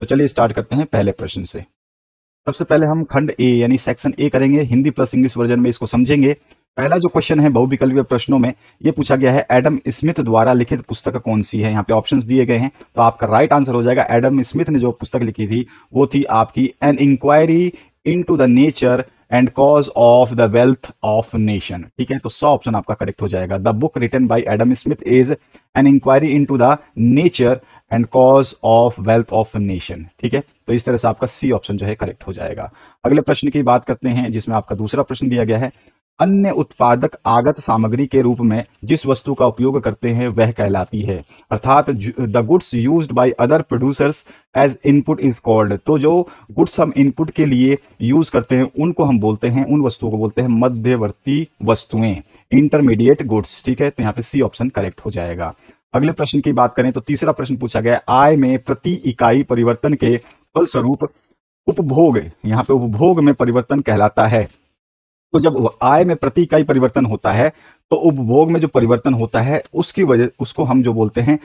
तो चलिए स्टार्ट करते हैं पहले प्रश्न से सबसे पहले हम खंड ए यानी सेक्शन ए करेंगे हिंदी प्लस इंग्लिश वर्जन में इसको समझेंगे पहला जो क्वेश्चन है बहुविकल्पीय प्रश्नों में ये पूछा गया है एडम स्मिथ द्वारा लिखित पुस्तक कौन सी है यहाँ पे ऑप्शंस दिए गए हैं तो आपका राइट आंसर हो जाएगा एडम स्मिथ ने जो पुस्तक लिखी थी वो थी आपकी an inquiry in the nature and cause of the wealth of nation ठीक है तो सौ ऑप्शन आपका करेक्ट हो जाएगा the book written by Adam Smith is an inquiry in the nature and cause of wealth of nation ठीक है तो इस तरह से आपका सी ऑप्शन जो है करेक्ट हो जाएगा अगले प्रश्न की बात करते हैं जिसमें आपका दूसरा प्रश्न दिया गया है अन्य उत्पादक आगत सामग्री के रूप में जिस वस्तु का उपयोग करते हैं वह कहलाती है अर्थात the goods used by other producers as input is called तो जो गुड्स हम इनपुट के लिए यूज करते हैं उनको हम बोलते हैं उन वस्तुओं को बोलते हैं मध्यवर्ती वस्तुएं इंटरमीडिएट गुड्स ठीक है तो यहाँ पे सी ऑप्शन करेक्ट हो जाएगा अगले प्रश्न की बात करें तो तीसरा प्रश्न पूछा गया आय में प्रति इकाई परिवर्तन के फलस्वरूप उपभोग यहाँ पे उपभोग में परिवर्तन कहलाता है तो जब आय में प्रति इकाई परिवर्तन होता है तो उपभोग में जो परिवर्तन होता है उसकी वजह उसको हम जो बोलते हैं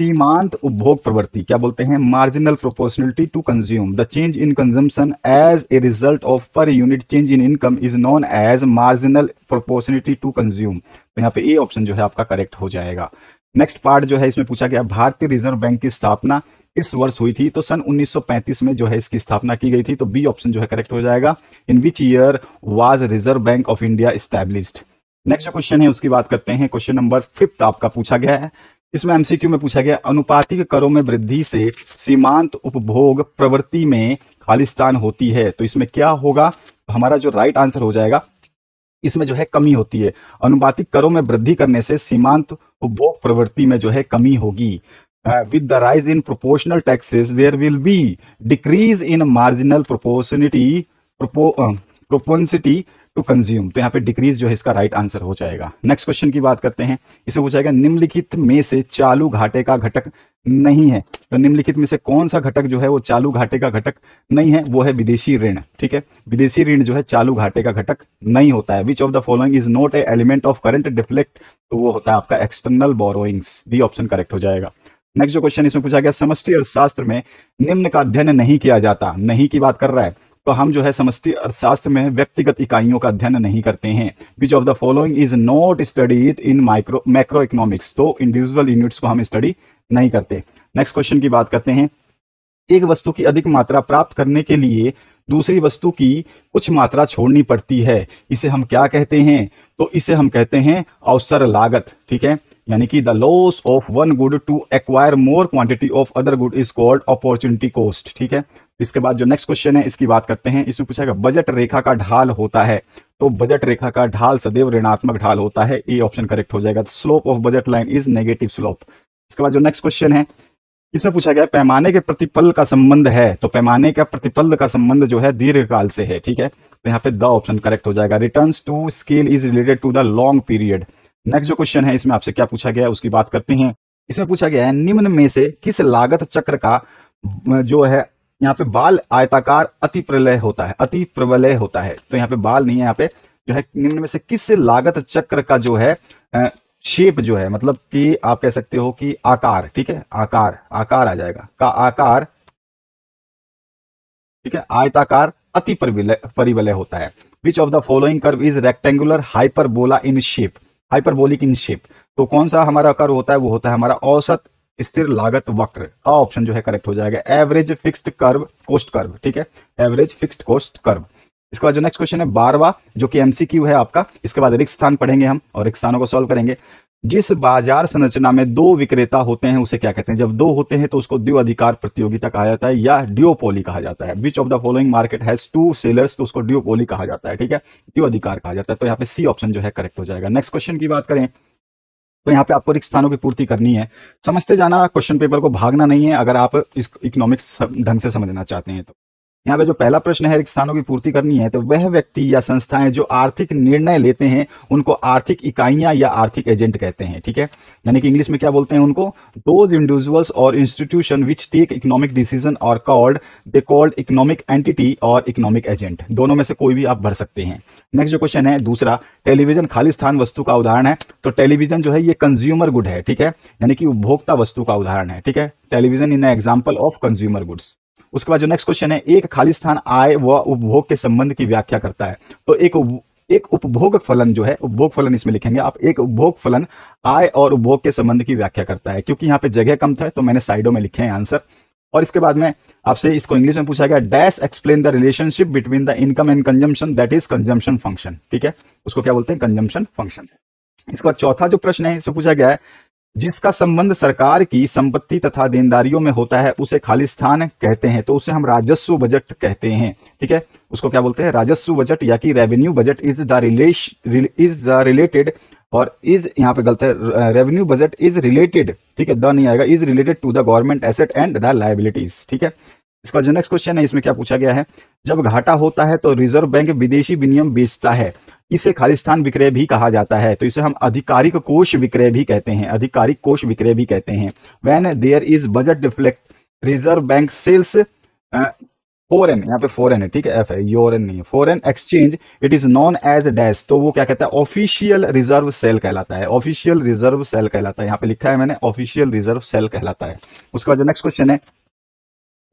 सीमांत उपभोग प्रवृत्ति क्या बोलते हैं marginal proportionality to consume the change in consumption as a result of per unit change in income is known as marginal proportionality to consume यहाँ पे ए ऑप्शन जो है आपका करेक्ट हो जाएगा नेक्स्ट पार्ट जो है इसमें पूछा गया भारतीय रिजर्व बैंक की स्थापना इस वर्ष हुई थी तो सन 1935 में जो है इसकी स्थापना की गई थी तो बी ऑप्शन जो है करेक्ट हो जाएगा in which year was Reserve Bank of India established next जो क्वेश्चन है उसकी बात करते हैं क्वेश्चन नंबर फिफ्थ आपका पूछा गया है इसमें एमसीक्यू में पूछा गया अनुपातिक करों में वृद्धि से सीमांत उपभोग प्रवृत्ति में खालिस्तान होती है तो इसमें क्या होगा हमारा जो राइट आंसर हो जाएगा इसमें जो है कमी होती है अनुपातिक करों में वृद्धि करने से सीमांत उपभोग प्रवृत्ति में जो है कमी होगी with the rise in proportional taxes there will be decrease in marginal proportionity propensity to consume तो यहाँ पे डिक्रीज जो है इसका राइट right आंसर हो जाएगा नेक्स्ट क्वेश्चन की बात करते हैं इसे पूछा जाएगा निम्नलिखित में से चालू घाटे का घटक नहीं है तो निम्नलिखित में से कौन सा घटक जो है वो चालू घाटे का घटक नहीं है वो है विदेशी ऋण ठीक है विदेशी ऋण जो है चालू घाटे का घटक नहीं होता है which of the following is not a element of current deflect तो वो होता है आपका external borrowings the option correct हो जाएगा नेक्स्ट जो क्वेश्चन इसमें पूछा गया समष्टि अर्थशास्त्र में निम्न का अध्ययन नहीं किया जाता नहीं की बात कर रहा है तो हम जो है समष्टि अर्थशास्त्र में व्यक्तिगत इकाइयों का अध्ययन नहीं करते हैं which of the following is not studied in micro macro economics तो इंडिविजुअल यूनिट्स को हम स्टडी नहीं करते नेक्स्ट क्वेश्चन की बात करते हैं एक वस्तु की अधिक मात्रा प्राप्त करने के लिए दूसरी वस्तु की कुछ मात्रा छोड़नी पड़ती है इसे हम क्या कहते हैं तो इसे हम कहते हैं अवसर लागत ठीक है यानी कि the loss of one good to acquire more quantity of other good is called opportunity cost ठीक है इसके बाद जो नेक्स्ट क्वेश्चन है इसकी बात करते हैं इसमें पूछा गया बजट रेखा का ढाल होता है तो बजट रेखा का ढाल सदैव ऋणात्मक ढाल होता है ए ऑप्शन करेक्ट हो जाएगा slope of budget line is negative slope इसके बाद जो नेक्स्ट क्वेश्चन है इसमें पूछा गया पैमाने के प्रतिपल का संबंध है तो पैमाने का प्रतिपल का संबंध जो है दीर्घ काल से है ठीक है तो यहाँ पे द ऑप्शन करेक्ट हो जाएगा return to scale is related to the long period next जो क्वेश्चन है इसमें आपसे क्या पूछा गया उसकी बात करते हैं इसमें पूछा गया है निम्न में से किस लागत चक्र का जो है यहाँ पे बाल आयताकार अति प्रलय होता है अति प्रबलय होता है तो यहाँ पे बाल नहीं है यहाँ पे जो है निम्न में से किस लागत चक्र का जो है शेप जो है मतलब कि आप कह सकते हो कि आकार ठीक है आकार आकार आ जाएगा का आकार ठीक है आयताकार अति परिवलय होता है which of the following curve is rectangular hyperbola in shape hyperbolic in shape तो कौन सा हमारा कर्व होता है वो होता है हमारा औसत स्थिर लागत वक्र ऑप्शन जो है करेक्ट हो जाएगा average fixed curve cost curve ठीक है एवरेज फिक्स्ड कोस्ट कर्व इसके बाद जो नेक्स्ट क्वेश्चन है बारवा जो कि एमसीक्यू है आपका इसके बाद रिक्त स्थान पढ़ेंगे हम और रिक्त स्थानों को सॉल्व करेंगे जिस बाजार संरचना में दो विक्रेता होते हैं उसे क्या कहते हैं जब दो होते हैं तो उसको द्व्यू अधिकार प्रतियोगिता कहा जाता है या ड्योपोली कहा जाता है which of the following market has two sellers तो उसको ड्योपोली कहा जाता है ठीक है ड्यू अधिकार कहा जाता है तो यहाँ पे सी ऑप्शन जो है करेक्ट हो जाएगा नेक्स्ट क्वेश्चन की बात करें तो यहाँ पे आपको रिक्त स्थानों की पूर्ति करनी है समझते जाना क्वेश्चन पेपर को भागना नहीं है अगर आप इस इकोनॉमिक्स ढंग से समझना चाहते हैं तो यहाँ पे जो पहला प्रश्न है स्थानों की पूर्ति करनी है तो वह व्यक्ति या संस्थाएं जो आर्थिक निर्णय लेते हैं उनको आर्थिक इकाइयां या आर्थिक एजेंट कहते हैं ठीक है यानी कि इंग्लिश में क्या बोलते हैं उनको दोज इंडिविजुअल्स और institution which take economic decision और called they called economic entity और इकोनॉमिक एजेंट दोनों में से कोई भी आप भर सकते हैं नेक्स्ट जो क्वेश्चन है दूसरा टेलीविजन खाली स्थान वस्तु का उदाहरण है तो टेलीविजन जो है ये कंज्यूमर गुड है ठीक है यानी कि उपभोक्ता वस्तु का उदाहरण है ठीक है television in example of consumer goods उसके बाद जो नेक्स्ट क्वेश्चन है एक खाली स्थान आय व उपभोग के संबंध की व्याख्या करता है तो एक एक उपभोग फलन जो है उपभोग फलन इसमें लिखेंगे आप एक उपभोग फलन आय और उपभोग के संबंध की व्याख्या करता है क्योंकि यहाँ पे जगह कम था तो मैंने साइडों में लिखे हैं आंसर और इसके बाद में आपसे इसको इंग्लिश में पूछा गया dash explain the relationship between the income and consumption that is consumption function ठीक है उसको क्या बोलते हैं कंजम्पशन फंक्शन इसके बाद चौथा जो प्रश्न है इसमें पूछा गया है जिसका संबंध सरकार की संपत्ति तथा देनदारियों में होता है उसे खालिस्तान कहते हैं तो उसे हम राजस्व बजट कहते हैं ठीक है उसको क्या बोलते हैं राजस्व बजट या कि revenue budget is the relation is the related और इज यहाँ पे गलत है रेवेन्यू बजट इज रिलेटेड ठीक है द नहीं आएगा is related to the government asset and the liabilities ठीक है इसका जो नेक्स्ट क्वेश्चन है इसमें क्या पूछा गया है जब घाटा होता है तो रिजर्व बैंक विदेशी विनियम बेचता है इसे खालिस्तान विक्रय भी कहा जाता है तो इसे हम आधिकारिक कोष विक्रय भी कहते हैं आधिकारिक कोष विक्रय भी कहते हैं when there is budget deflect Reserve Bank sells foreign यहाँ पे फॉरन है ठीक है एफ है यूरन नहीं foreign exchange it is known as dash तो वो क्या कहता है ऑफिशियल रिजर्व सेल कहलाता है ऑफिशियल रिजर्व सेल कहलाता है यहाँ पे लिखा है मैंने ऑफिशियल रिजर्व सेल कहलाता है उसका जो नेक्स्ट क्वेश्चन है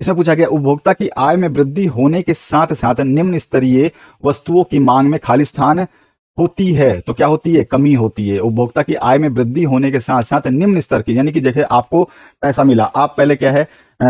इसमें पूछा गया उपभोक्ता की आय में वृद्धि होने के साथ साथ निम्न स्तरीय वस्तुओं की मांग में खाली स्थान होती है तो क्या होती है कमी होती है उपभोक्ता की आय में वृद्धि होने के साथ साथ निम्न स्तर की यानी कि देखे आपको पैसा मिला आप पहले क्या है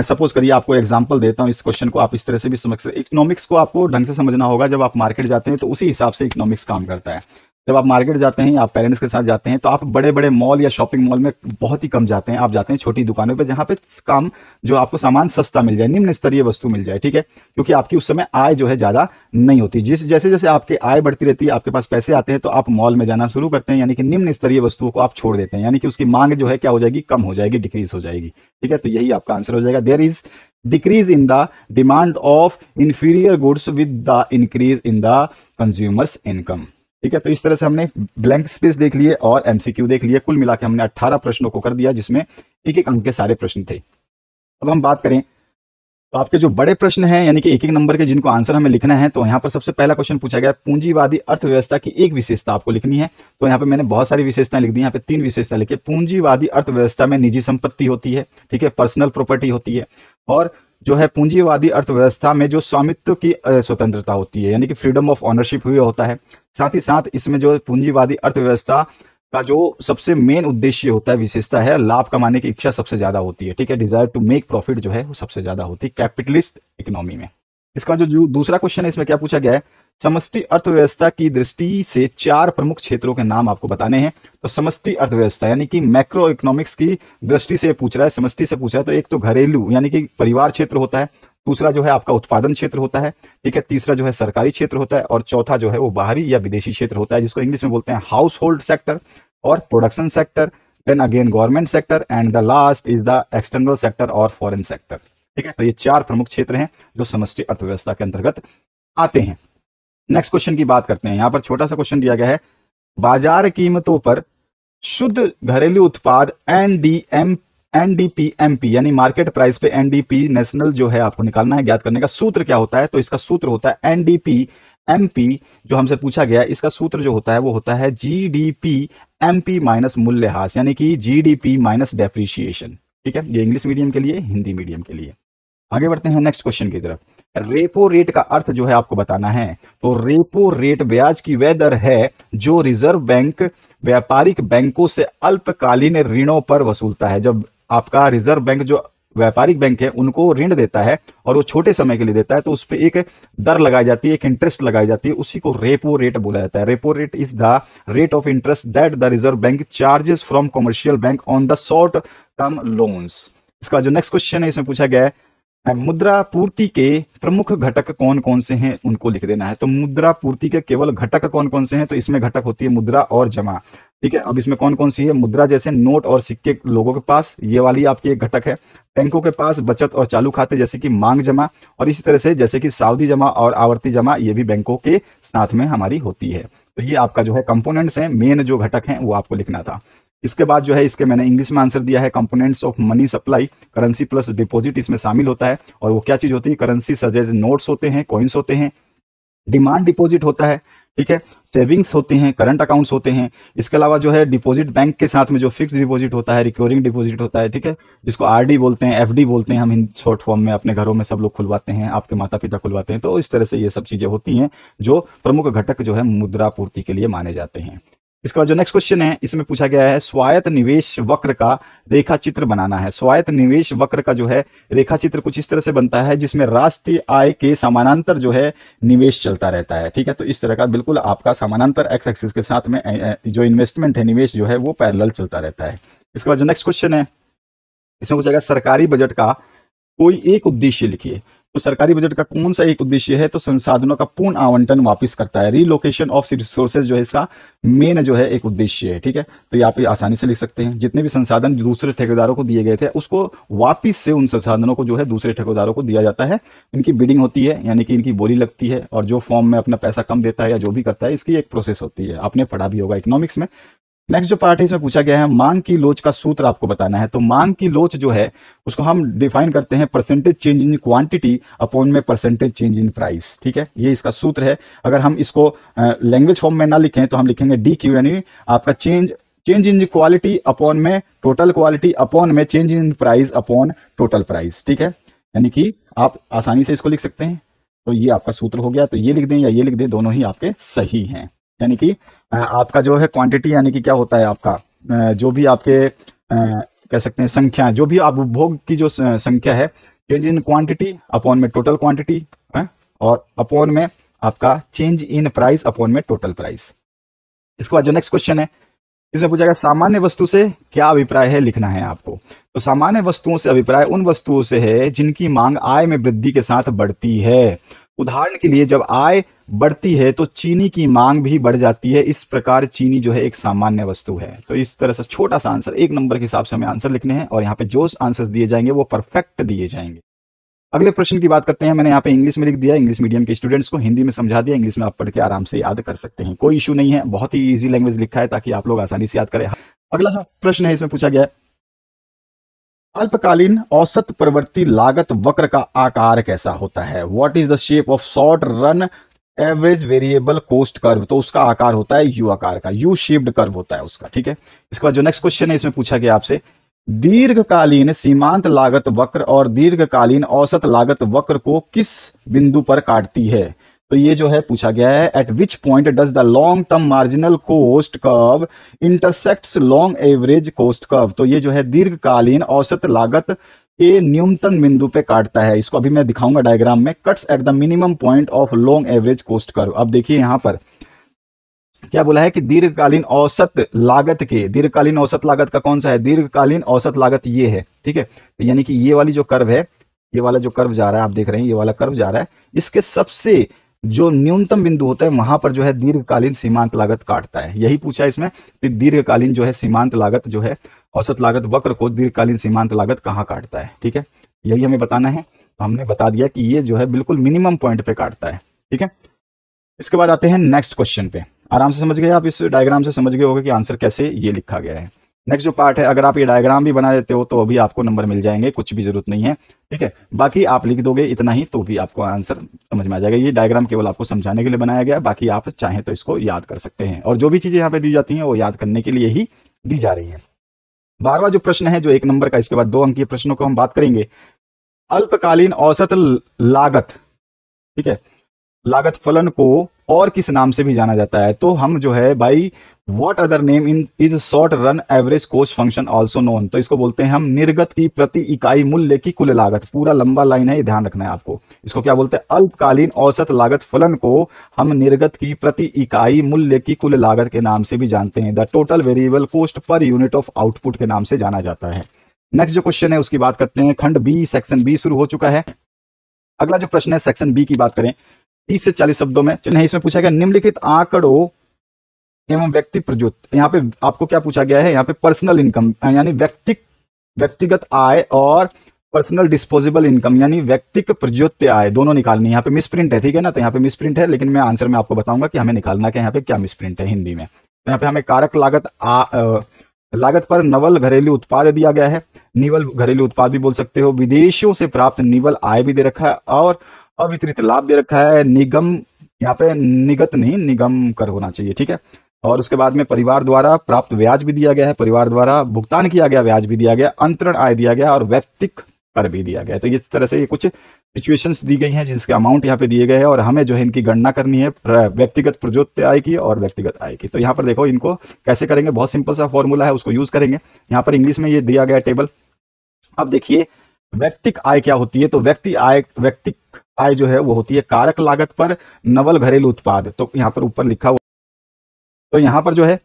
सपोज करिए आपको एग्जांपल देता हूं इस क्वेश्चन को आप इस तरह से भी समझ सकते इकोनॉमिक्स को आपको ढंग से समझना होगा जब आप मार्केट जाते हैं तो उसी हिसाब से इकोनॉमिक्स काम करता है जब आप मार्केट जाते हैं आप पेरेंट्स के साथ जाते हैं तो आप बड़े बड़े मॉल या शॉपिंग मॉल में बहुत ही कम जाते हैं आप जाते हैं छोटी दुकानों पर जहाँ पे काम जो आपको सामान सस्ता मिल जाए निम्न स्तरीय वस्तु मिल जाए ठीक है क्योंकि आपकी उस समय आय जो है ज्यादा नहीं होती जिस जैसे जैसे आपकी आय बढ़ती रहती है आपके पास पैसे आते हैं तो आप मॉल में जाना शुरू करते हैं यानी कि निम्न स्तरीय वस्तुओं को आप छोड़ देते हैं यानी कि उसकी मांग जो है क्या हो जाएगी कम हो जाएगी डिक्रीज हो जाएगी ठीक है तो यही आपका आंसर हो जाएगा there is decrease in the demand of inferior goods with the increase in the consumers income ठीक है तो इस तरह से हमने ब्लैंक स्पेस देख लिए और एमसीक्यू देख लिए कुल मिला के हमने 18 प्रश्नों को कर दिया जिसमें एक एक अंक के सारे प्रश्न थे अब हम बात करें तो आपके जो बड़े प्रश्न हैं यानी कि एक एक नंबर के जिनको आंसर हमें लिखना है तो यहाँ पर सबसे पहला क्वेश्चन पूछा गया पूंजीवादी अर्थव्यवस्था की एक विशेषता आपको लिखनी है तो यहाँ पे मैंने बहुत सारी विशेषताएं लिख दी यहाँ पे तीन विशेषता लिखी पूंजीवादी अर्थव्यवस्था में निजी संपत्ति होती है ठीक है पर्सनल प्रॉपर्टी होती है और जो है पूंजीवादी अर्थव्यवस्था में जो स्वामित्व की स्वतंत्रता होती है यानी कि फ्रीडम ऑफ ऑनरशिप हुई होता है साथ ही साथ इसमें जो पूंजीवादी अर्थव्यवस्था का जो सबसे मेन उद्देश्य होता है विशेषता है लाभ कमाने की इच्छा सबसे ज्यादा होती है ठीक है डिजायर टू मेक प्रॉफिट जो है वो सबसे ज्यादा होती है कैपिटलिस्ट इकोनॉमी में इसका जो, जो दूसरा क्वेश्चन है इसमें क्या पूछा गया है समष्टि अर्थव्यवस्था की दृष्टि से चार प्रमुख क्षेत्रों के नाम आपको बताने हैं तो समष्टि अर्थव्यवस्था यानी कि मैक्रो इकोनॉमिक्स की दृष्टि से पूछ रहा है समष्टि से पूछ रहा है तो एक तो घरेलू यानी कि परिवार क्षेत्र होता है दूसरा जो है आपका उत्पादन क्षेत्र होता है ठीक है तीसरा जो है सरकारी क्षेत्र होता है और चौथा जो है वो बाहरी या विदेशी क्षेत्र होता है जिसको इंग्लिश में बोलते हैं हाउस होल्ड सेक्टर और production sector then again government sector and the last is the external sector और फॉरेन सेक्टर ठीक है तो ये चार प्रमुख क्षेत्र हैं जो समष्टि अर्थव्यवस्था के अंतर्गत आते हैं नेक्स्ट क्वेश्चन की बात करते हैं यहां पर छोटा सा क्वेश्चन दिया गया है बाजार कीमतों पर शुद्ध घरेलू उत्पाद एनडीएम एनडीपीएमपी यानी मार्केट प्राइस पे एनडीपी नेशनल जो है आपको निकालना है ज्ञात करने का सूत्र क्या होता है तो इसका सूत्र होता है एनडीपी एमपी जो हमसे पूछा गया इसका सूत्र जो होता है वो होता है जीडीपी एमपी माइनस मूल्यह्रास यानी कि जीडीपी माइनस डेप्रिशिएशन ठीक है ये इंग्लिश मीडियम के लिए हिंदी मीडियम के लिए आगे बढ़ते हैं नेक्स्ट क्वेश्चन की तरफ रेपो रेट का अर्थ जो है आपको बताना है तो रेपो रेट ब्याज की वह दर है जो रिजर्व बैंक व्यापारिक बैंकों से अल्पकालीन ऋणों पर वसूलता है जब आपका रिजर्व बैंक जो व्यापारिक बैंक है उनको ऋण देता है और वो छोटे समय के लिए देता है तो उस पर एक दर लगाई जाती है एक इंटरेस्ट लगाई जाती है उसी को रेपो रेट बोला जाता है repo rate is the rate of interest that the Reserve Bank charges from commercial bank on the short term loans इसका जो नेक्स्ट क्वेश्चन है इसमें पूछा गया है मुद्रा पूर्ति के प्रमुख घटक कौन कौन से हैं उनको लिख देना है तो मुद्रा पूर्ति के केवल घटक कौन कौन से हैं तो इसमें घटक होती है मुद्रा और जमा ठीक है अब इसमें कौन कौन सी है मुद्रा जैसे नोट और सिक्के लोगों के पास ये वाली आपकी एक घटक है बैंकों के पास बचत और चालू खाते जैसे कि मांग जमा और इसी तरह से जैसे कि सावधि जमा और आवर्ती जमा ये भी बैंकों के साथ में हमारी होती है तो ये आपका जो है कंपोनेंट्स है मेन जो घटक है वो आपको लिखना था इसके बाद जो है इसके मैंने इंग्लिश में आंसर दिया है components of money supply currency plus deposit इसमें शामिल होता है और वो क्या चीज होती है करेंसी सजेज नोट्स होते हैं कॉइन्स होते हैं डिमांड डिपॉजिट होता है ठीक है सेविंग्स होते हैं करंट अकाउंट्स होते हैं इसके अलावा जो है डिपॉजिट बैंक के साथ में जो फिक्स डिपॉजिट होता है रिक्योरिंग डिपॉजिट होता है ठीक है जिसको आरडी बोलते हैं एफडी बोलते हैं हम शॉर्ट फॉर्म में अपने घरों में सब लोग खुलवाते हैं आपके माता पिता खुलवाते हैं तो इस तरह से ये सब चीजें होती हैं जो प्रमुख घटक जो है मुद्रापूर्ति के लिए माने जाते हैं इसके बाद जो नेक्स्ट क्वेश्चन है इसमें पूछा गया है स्वायत्त निवेश वक्र का रेखा चित्र बनाना है स्वायत्त निवेश वक्र का जो है रेखा चित्र कुछ इस तरह से बनता है जिसमें राष्ट्रीय आय के समानांतर जो है निवेश चलता रहता है ठीक है तो इस तरह का बिल्कुल आपका समानांतर एक्स एक्सिस के साथ में जो इन्वेस्टमेंट है निवेश जो है वो पैरल चलता रहता है इसके बाद जो नेक्स्ट क्वेश्चन है इसमें पूछा गया सरकारी बजट का कोई एक उद्देश्य लिखिए तो सरकारी बजट का कौन सा एक उद्देश्य है तो संसाधनों का पूर्ण आवंटन वापस करता है रिलोकेशन ऑफ रिसोर्सेज जो है इसका मेन जो है एक उद्देश्य है ठीक है तो यहाँ पे आसानी से लिख सकते हैं जितने भी संसाधन दूसरे ठेकेदारों को दिए गए थे उसको वापिस से उन संसाधनों को जो है दूसरे ठेकेदारों को दिया जाता है इनकी बिडिंग होती है यानी कि इनकी बोली लगती है और जो फॉर्म में अपना पैसा कम देता है या जो भी करता है इसकी एक प्रोसेस होती है आपने पढ़ा भी होगा इकोनॉमिक्स में नेक्स्ट जो पार्ट है इसमें पूछा गया है मांग की लोच का सूत्र आपको बताना है तो मांग की लोच जो है उसको हम डिफाइन करते हैं percentage change in quantity upon में परसेंटेज चेंज इन प्राइस ठीक है ये इसका सूत्र है अगर हम इसको लैंग्वेज फॉर्म में ना लिखें तो हम लिखेंगे डी क्यू यानी आपका change change in quality upon में टोटल क्वालिटी अपॉन में change in price upon total price ठीक है यानी कि आप आसानी से इसको लिख सकते हैं तो ये आपका सूत्र हो गया तो ये लिख दें या ये लिख दें दोनों ही आपके सही हैं यानी कि आपका जो है क्वांटिटी यानी कि क्या होता है आपका जो भी आपके कह सकते हैं संख्या जो भी आप उपभोग की जो संख्या है चेंज इन क्वांटिटी अपॉन में टोटल क्वांटिटी और अपॉन में आपका चेंज इन प्राइस अपॉन में टोटल प्राइस इसके बाद जो नेक्स्ट क्वेश्चन है इसमें पूछा गया सामान्य वस्तु से क्या अभिप्राय है लिखना है आपको तो सामान्य वस्तुओं से अभिप्राय उन वस्तुओं से है जिनकी मांग आय में वृद्धि के साथ बढ़ती है उदाहरण के लिए जब आय बढ़ती है तो चीनी की मांग भी बढ़ जाती है इस प्रकार चीनी जो है एक सामान्य वस्तु है तो इस तरह से छोटा सा आंसर एक नंबर के हिसाब से हमें आंसर लिखने हैं और यहाँ पे जो आंसर दिए जाएंगे वो परफेक्ट दिए जाएंगे अगले प्रश्न की बात करते हैं मैंने यहाँ पे इंग्लिश में लिख दिया इंग्लिश मीडियम के स्टूडेंट्स को हिंदी में समझा दिया इंग्लिश में आप पढ़ के आराम से याद कर सकते हैं कोई इशू नहीं है बहुत ही ईजी लैंग्वेज लिखा है ताकि आप लोग आसानी से याद करें अगला जो प्रश्न है इसमें पूछा गया है अल्पकालीन औसत प्रवृत्ति लागत वक्र का आकार कैसा होता है what is the shape of short run average variable cost curve तो उसका आकार होता है यू आकार का यू शेप्ड कर्व होता है उसका ठीक है इसके बाद जो नेक्स्ट क्वेश्चन है इसमें पूछा गया आपसे दीर्घकालीन सीमांत लागत वक्र और दीर्घकालीन औसत लागत वक्र को किस बिंदु पर काटती है तो ये जो है पूछा गया है at which point does the long term marginal cost curve intersects long average cost curve तो ये जो है दीर्घकालीन औसत लागत के न्यूनतम बिंदु पे काटता है इसको अभी मैं दिखाऊंगा डायग्राम में cuts at the minimum point of long average cost curve अब देखिए यहां पर क्या बोला है कि दीर्घकालीन औसत लागत के दीर्घकालीन औसत लागत का कौन सा है दीर्घकालीन औसत लागत ये है ठीक है तो यानी कि ये वाली जो कर्व है ये वाला जो कर्व जा रहा है आप देख रहे हैं ये वाला कर्व जा रहा है इसके सबसे जो न्यूनतम बिंदु होता है वहां पर जो है दीर्घकालीन सीमांत लागत काटता है यही पूछा है इसमें कि दीर्घकालीन जो है सीमांत लागत जो है औसत लागत वक्र को दीर्घकालीन सीमांत लागत कहाँ काटता है ठीक है यही हमें बताना है तो हमने बता दिया कि ये जो है बिल्कुल मिनिमम पॉइंट पे काटता है ठीक है इसके बाद आते हैं नेक्स्ट क्वेश्चन पे आराम से समझ गए आप इस डायग्राम से समझ गए होगा कि आंसर कैसे ये लिखा गया है नेक्स्ट जो पार्ट है अगर आप ये डायग्राम भी बना देते हो तो अभी आपको नंबर मिल जाएंगे कुछ भी जरूरत नहीं है ठीक है बाकी आप लिख दोगे इतना ही तो भी आपको आंसर समझ में आ जाएगा ये डायग्राम केवल आपको समझाने के लिए बनाया गया बाकी आप चाहें तो इसको याद कर सकते हैं और जो भी चीज़ें यहाँ पे दी जाती हैं वो याद करने के लिए ही दी जा रही है बारवा जो प्रश्न है जो एक नंबर का इसके बाद दो अंकीय प्रश्नों को हम बात करेंगे अल्पकालीन औसत लागत ठीक है लागत फलन को और किस नाम से भी जाना जाता है तो हम जो है भाई what other name in is short run average cost function also known तो इसको बोलते हैं हम निर्गत की प्रति इकाई मूल्य की कुल लागत पूरा लंबा लाइन है ये ध्यान रखना है आपको इसको क्या बोलते हैं अल्पकालीन औसत लागत फलन को हम निर्गत की प्रति इकाई मूल्य की कुल लागत के नाम से भी जानते हैं the total variable cost per unit of output के नाम से जाना जाता है नेक्स्ट जो क्वेश्चन है उसकी बात करते हैं खंड बी सेक्शन बी शुरू हो चुका है अगला जो प्रश्न है सेक्शन बी की बात करें तीस से चालीस शब्दों में चलिए इसमें पूछा गया निम्नलिखित आंकड़ों एवं व्यक्ति प्रजोत यहाँ पे आपको क्या पूछा गया है यहाँ पे पर्सनल इनकम यानी व्यक्ति व्यक्तिगत आय और पर्सनल डिस्पोजेबल इनकम यानी व्यक्तिक प्रज्योत्य आय दोनों निकालनी यहाँ पे मिस प्रिंट है ठीक है ना तो यहाँ पे मिस प्रिंट है लेकिन मैं आंसर में आपको बताऊंगा कि हमें निकालना क्या यहाँ पे क्या मिस प्रिंट है हिंदी में तो यहाँ पे हमें कारक लागत आ, आ, लागत पर नवल घरेलू उत्पाद दिया गया है निवल घरेलू उत्पाद भी बोल सकते हो विदेशों से प्राप्त निवल आय भी दे रखा है और अवितरित लाभ दे रखा है निगम यहाँ पे निगत नहीं निगम कर होना चाहिए ठीक है और उसके बाद में परिवार द्वारा प्राप्त ब्याज भी दिया गया है परिवार द्वारा भुगतान किया गया ब्याज भी दिया गया अंतरण आय दिया गया और व्यक्तिक कर भी दिया गया तो इस तरह से ये कुछ सिचुएशंस दी गई हैं जिसके अमाउंट यहाँ पे दिए गए हैं और हमें जो है इनकी गणना करनी है व्यक्तिगत प्रजोत आय की और व्यक्तिगत आय की तो यहाँ पर देखो इनको कैसे करेंगे बहुत सिंपल सा फॉर्मूला है उसको यूज करेंगे यहाँ पर इंग्लिश में ये दिया गया टेबल अब देखिए व्यक्तिक आय क्या होती है तो व्यक्ति आय व्यक्तिक आय जो है वो होती है कारक लागत पर नवल घरेलू उत्पाद तो यहाँ पर ऊपर लिखा हुआ तो यहां पर जो है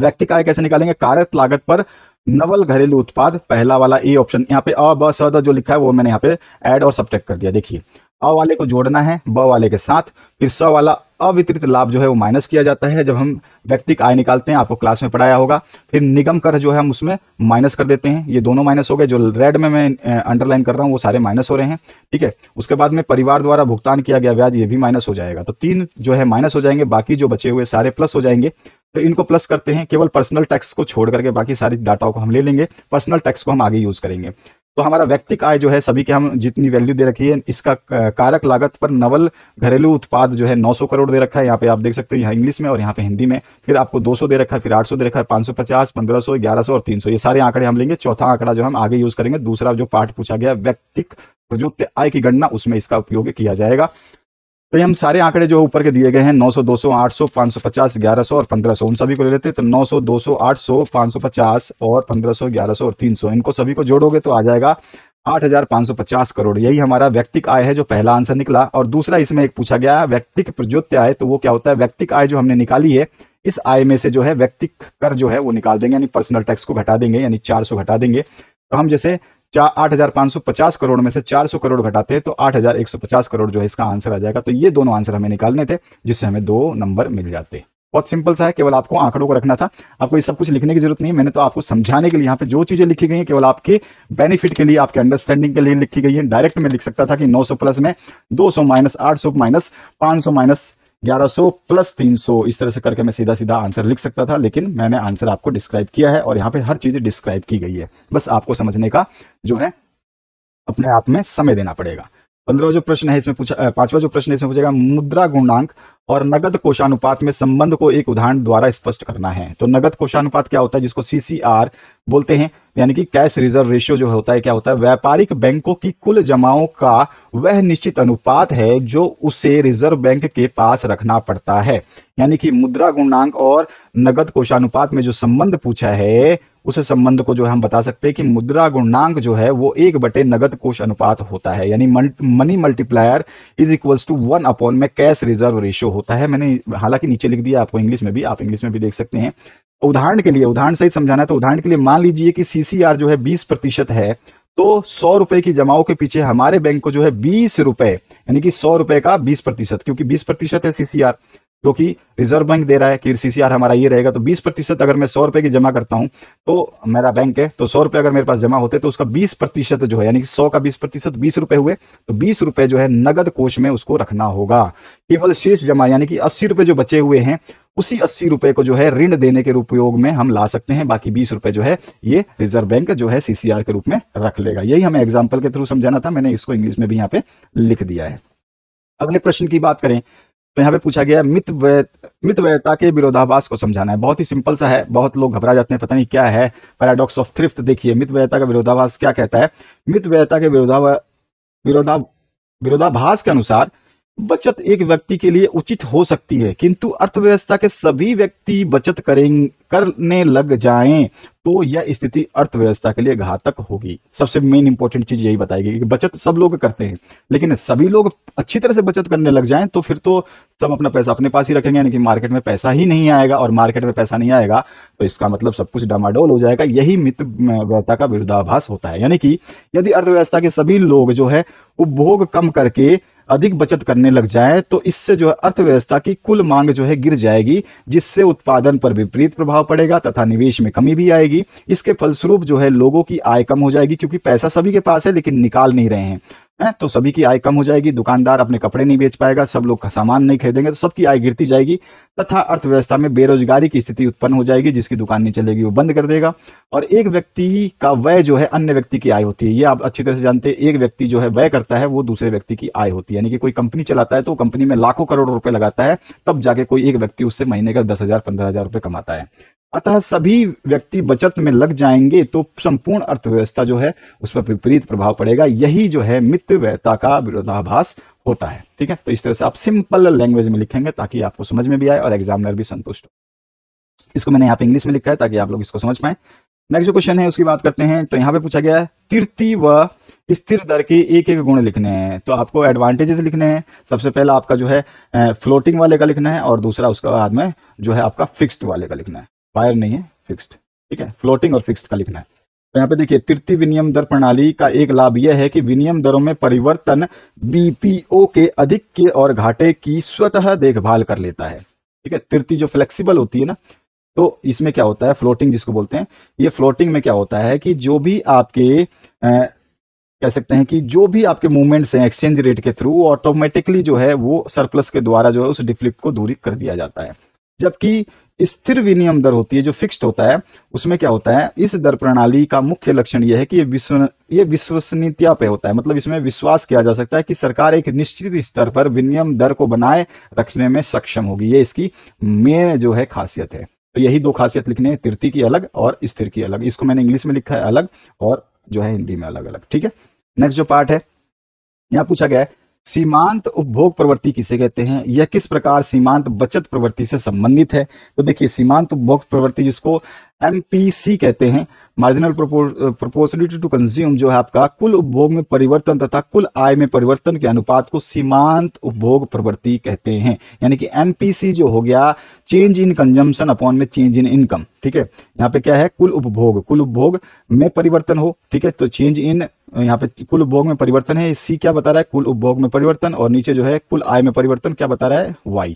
व्यक्ति का कैसे निकालेंगे कारक लागत पर नवल घरेलू उत्पाद पहला वाला ए ऑप्शन यहाँ पे अ ब स जो लिखा है वो मैंने यहाँ पे ऐड और सब कर दिया देखिए अ वाले को जोड़ना है ब वाले के साथ फिर स वाला अवितरित लाभ जो है वो माइनस किया जाता है जब हम व्यक्तिक आय निकालते हैं आपको क्लास में पढ़ाया होगा फिर निगम कर जो है हम उसमें माइनस कर देते हैं ये दोनों माइनस हो गए जो रेड में मैं अंडरलाइन कर रहा हूँ वो सारे माइनस हो रहे हैं ठीक है उसके बाद में परिवार द्वारा भुगतान किया गया ब्याज ये भी माइनस हो जाएगा तो तीन जो है माइनस हो जाएंगे बाकी जो बचे हुए सारे प्लस हो जाएंगे तो इनको प्लस करते हैं केवल पर्सनल टैक्स को छोड़ करके बाकी सारी डाटा को हम ले लेंगे पर्सनल टैक्स को हम आगे यूज करेंगे तो हमारा व्यक्तिक आय जो है सभी के हम जितनी वैल्यू दे रखी है इसका कारक लागत पर नवल घरेलू उत्पाद जो है 900 करोड़ दे रखा है यहाँ पे आप देख सकते हो यहाँ इंग्लिश में और यहाँ पे हिंदी में फिर आपको 200 दे रखा है फिर 800 दे रखा है 550 1500 1100 और 300 ये सारे आंकड़े हम लेंगे चौथा आंकड़ा जो हम आगे यूज करेंगे दूसरा जो पार्ट पूछा गया व्यक्तिक प्रयुक्त आय की गणना उसमें इसका उपयोग किया जाएगा तो ये हम सारे आंकड़े जो ऊपर के दिए गए हैं 900, 200, 800, 550, 1100 और 1500 उन सभी को ले लेते हैं तो 900, 200, 800, 550 और 1500, 1100 और 300 इनको सभी को जोड़ोगे तो आ जाएगा 8,550 करोड़ यही हमारा व्यक्तिक आय है जो पहला आंसर निकला और दूसरा इसमें एक पूछा गया व्यक्तिक प्रज्योत्य आय तो वो क्या होता है व्यक्तिक आय जो हमने निकाली है इस आय में से जो है व्यक्तिक कर जो है वो निकाल देंगे यानी पर्सनल टैक्स को घटा देंगे यानी चार घटा देंगे तो हम जैसे आठ हजार पांच सौ पचास करोड़ में से चार सौ करोड़ घटाते हैं तो आठ हजार एक सौ पचास करोड़ जो है इसका आंसर आ जाएगा तो ये दोनों आंसर हमें निकालने थे जिससे हमें दो नंबर मिल जाते बहुत सिंपल सा है केवल आपको आंकड़ों को रखना था आपको ये सब कुछ लिखने की जरूरत नहीं है मैंने तो आपको समझाने के लिए यहाँ पे जो चीजें लिखी गई हैं केवल आपके बेनिफिट के लिए आपके अंडरस्टैंडिंग के लिए लिखी गई है डायरेक्ट में लिख सकता था कि 900 प्लस में 200 माइनस 800 माइनस 500 माइनस 1100 प्लस 300 इस तरह से करके मैं सीधा सीधा आंसर लिख सकता था लेकिन मैंने आंसर आपको डिस्क्राइब किया है और यहाँ पे हर चीज डिस्क्राइब की गई है बस आपको समझने का जो है अपने आप में समय देना पड़ेगा पंद्रह जो प्रश्न है इसमें पूछा पांचवा जो प्रश्न है इसमें पूछेगा मुद्रा गुणांक और नगद कोषानुपात में संबंध को एक उदाहरण द्वारा स्पष्ट करना है तो नगद कोषानुपात क्या होता है जिसको सीसीआर बोलते हैं यानी कि कैश रिजर्व रेशियो जो होता है क्या होता है व्यापारिक बैंकों की कुल जमाओं का वह निश्चित अनुपात है जो उसे रिजर्व बैंक के पास रखना पड़ता है यानी कि मुद्रा गुणांक और नगद कोषानुपात में जो संबंध पूछा है उस संबंध को जो है हम बता सकते हैं कि हम्म। मुद्रा गुणांक जो है वो एक बटे नगद कोष अनुपात होता है यानी money multiplier is equals to one upon में कैश रिजर्व रेशियो होता है मैंने हालांकि नीचे लिख दिया आपको इंग्लिश में भी आप इंग्लिश में भी देख सकते हैं उदाहरण के लिए उदाहरण सही समझाना तो उदाहरण के लिए मान लीजिए कि सीसीआर जो है बीस प्रतिशत है तो सौ रुपए की जमाओं के पीछे हमारे बैंक को जो है बीस रुपए यानी कि सौ रुपए का बीस प्रतिशत क्योंकि बीस प्रतिशत है सीसीआर जो कि रिजर्व बैंक दे रहा है कि सीसीआर हमारा ये रहेगा तो 20 प्रतिशत अगर मैं सौ रुपए की जमा करता हूं तो मेरा बैंक है तो सौ रुपए अगर मेरे पास जमा होते तो उसका 20 प्रतिशत जो है यानी कि सौ का 20 प्रतिशत बीस रुपए हुए तो बीस रुपए जो है नगद कोष में उसको रखना होगा केवल शेष जमा यानी कि अस्सी रुपए जो बचे हुए हैं उसी अस्सी रुपए को जो है ऋण देने के उपयोग में हम ला सकते हैं बाकी बीस रुपए जो है ये रिजर्व बैंक जो है सीसीआर के रूप में रख लेगा यही हमें एग्जाम्पल के थ्रू समझाना था मैंने इसको इंग्लिश में भी यहाँ पे लिख दिया है अगले प्रश्न की बात करें तो यहाँ पे पूछा गया मित वै, मित वैता के विरोधाभास को समझाना है बहुत ही सिंपल सा है बहुत लोग घबरा जाते हैं पता नहीं क्या है पैराडॉक्स ऑफ थ्रिफ्ट देखिए मित वैता का विरोधाभास क्या कहता है मित वैता के विरोधा विरोधा विरोधाभास के अनुसार बचत एक व्यक्ति के लिए उचित हो सकती है किंतु अर्थव्यवस्था के सभी व्यक्ति बचत करें करने लग जाएं तो यह स्थिति अर्थव्यवस्था के लिए घातक होगी सबसे मेन इंपॉर्टेंट चीज यही बताई गई कि बचत सब लोग करते हैं लेकिन सभी लोग अच्छी तरह से बचत करने लग जाएं तो फिर तो सब अपना पैसा अपने पास ही रखेंगे यानी कि मार्केट में पैसा ही नहीं आएगा और मार्केट में पैसा नहीं आएगा तो इसका मतलब सब कुछ डामाडोल हो जाएगा यही मित्र का विरोधाभास होता है यानी कि यदि अर्थव्यवस्था के सभी लोग जो है उपभोग कम करके अधिक बचत करने लग जाए तो इससे जो है अर्थव्यवस्था की कुल मांग जो है गिर जाएगी जिससे उत्पादन पर विपरीत प्रभाव पड़ेगा तथा निवेश में कमी भी आएगी इसके फलस्वरूप जो है लोगों की आय कम हो जाएगी क्योंकि पैसा सभी के पास है लेकिन निकाल नहीं रहे हैं है तो सभी की आय कम हो जाएगी दुकानदार अपने कपड़े नहीं बेच पाएगा सब लोग सामान नहीं खरीदेंगे तो सबकी आय गिरती जाएगी तथा अर्थव्यवस्था में बेरोजगारी की स्थिति उत्पन्न हो जाएगी जिसकी दुकान नहीं चलेगी वो बंद कर देगा और एक व्यक्ति का व्यय जो है अन्य व्यक्ति की आय होती है ये आप अच्छी तरह से जानते हैं एक व्यक्ति जो है व्यय करता है वो दूसरे व्यक्ति की आय होती है यानी कि कोई कंपनी चलाता है तो कंपनी में लाखों करोड़ रुपए लगाता है तब जाके कोई एक व्यक्ति उससे महीने का दस हजार पंद्रह हजार रुपए कमाता है अतः सभी व्यक्ति बचत में लग जाएंगे तो संपूर्ण अर्थव्यवस्था जो है उस पर विपरीत प्रभाव पड़ेगा यही जो है मित्र व्ययता का विरोधाभास होता है ठीक है तो इस तरह से आप सिंपल लैंग्वेज में लिखेंगे ताकि आपको समझ में भी आए और एग्जामिनर भी संतुष्ट हो इसको मैंने यहाँ पे इंग्लिश में लिखा है ताकि आप लोग इसको समझ पाए नेक्स्ट जो क्वेश्चन है उसकी बात करते हैं तो यहाँ पे पूछा गया है तीर्थी व स्थिर दर के एक एक गुण लिखने हैं तो आपको एडवांटेजेस लिखने हैं सबसे पहला आपका जो है फ्लोटिंग वाले का लिखना है और दूसरा उसका बाद में जो है आपका फिक्स्ड वाले का लिखना है वायर नहीं है फिक्स्ड ठीक है फ्लोटिंग और फिक्स्ड का लिखना है तो यहाँ पे देखिए तृतीय विनियम दर प्रणाली का एक लाभ यह है कि विनियम दरों में परिवर्तन बीपीओ के अधिक के और घाटे की स्वतः देखभाल कर लेता है ठीक है तृतीय जो फ्लेक्सिबल होती है ना तो इसमें क्या होता है फ्लोटिंग जिसको बोलते हैं ये फ्लोटिंग में क्या होता है कि जो भी आपके आ, कह सकते हैं कि जो भी आपके मूवमेंट्स हैं एक्सचेंज रेट के थ्रू ऑटोमेटिकली जो है वो सरप्लस के द्वारा जो है उस डिफ्लिप को दूरी कर दिया जाता है जबकि स्थिर विनियम दर होती है जो फिक्स्ड होता है उसमें क्या होता है इस दर प्रणाली का मुख्य लक्षण यह है कि ये विश्व विश्वसनीयता पे होता है मतलब इसमें विश्वास किया जा सकता है कि सरकार एक निश्चित स्तर पर विनियम दर को बनाए रखने में सक्षम होगी ये इसकी मेन जो है खासियत है तो यही दो खासियत लिखने हैं तिरती की अलग और स्थिर की अलग इसको मैंने इंग्लिश में लिखा है अलग और जो है हिंदी में अलग अलग ठीक है नेक्स्ट जो पार्ट है यहाँ पूछा गया है सीमांत उपभोग प्रवृत्ति किसे कहते हैं यह किस प्रकार सीमांत बचत प्रवृत्ति से संबंधित है तो देखिए सीमांत उपभोग प्रवृत्ति जिसको एमपीसी कहते हैं मार्जिनल प्रोपोर्शनिटी टू कंज्यूम जो है आपका कुल उपभोग में परिवर्तन तथा कुल आय में परिवर्तन के अनुपात को सीमांत उपभोग प्रवृत्ति कहते हैं यानी कि एमपीसी जो हो गया चेंज इन कंजम्पशन अपॉन में चेंज इन इनकम ठीक है यहाँ पे क्या है कुल उपभोग कुल उपभोग में परिवर्तन हो ठीक है तो चेंज इन यहाँ पे कुल उपभोग में परिवर्तन है सी क्या बता रहा है कुल उपभोग में परिवर्तन और नीचे जो है कुल आय में परिवर्तन क्या बता रहा है वाई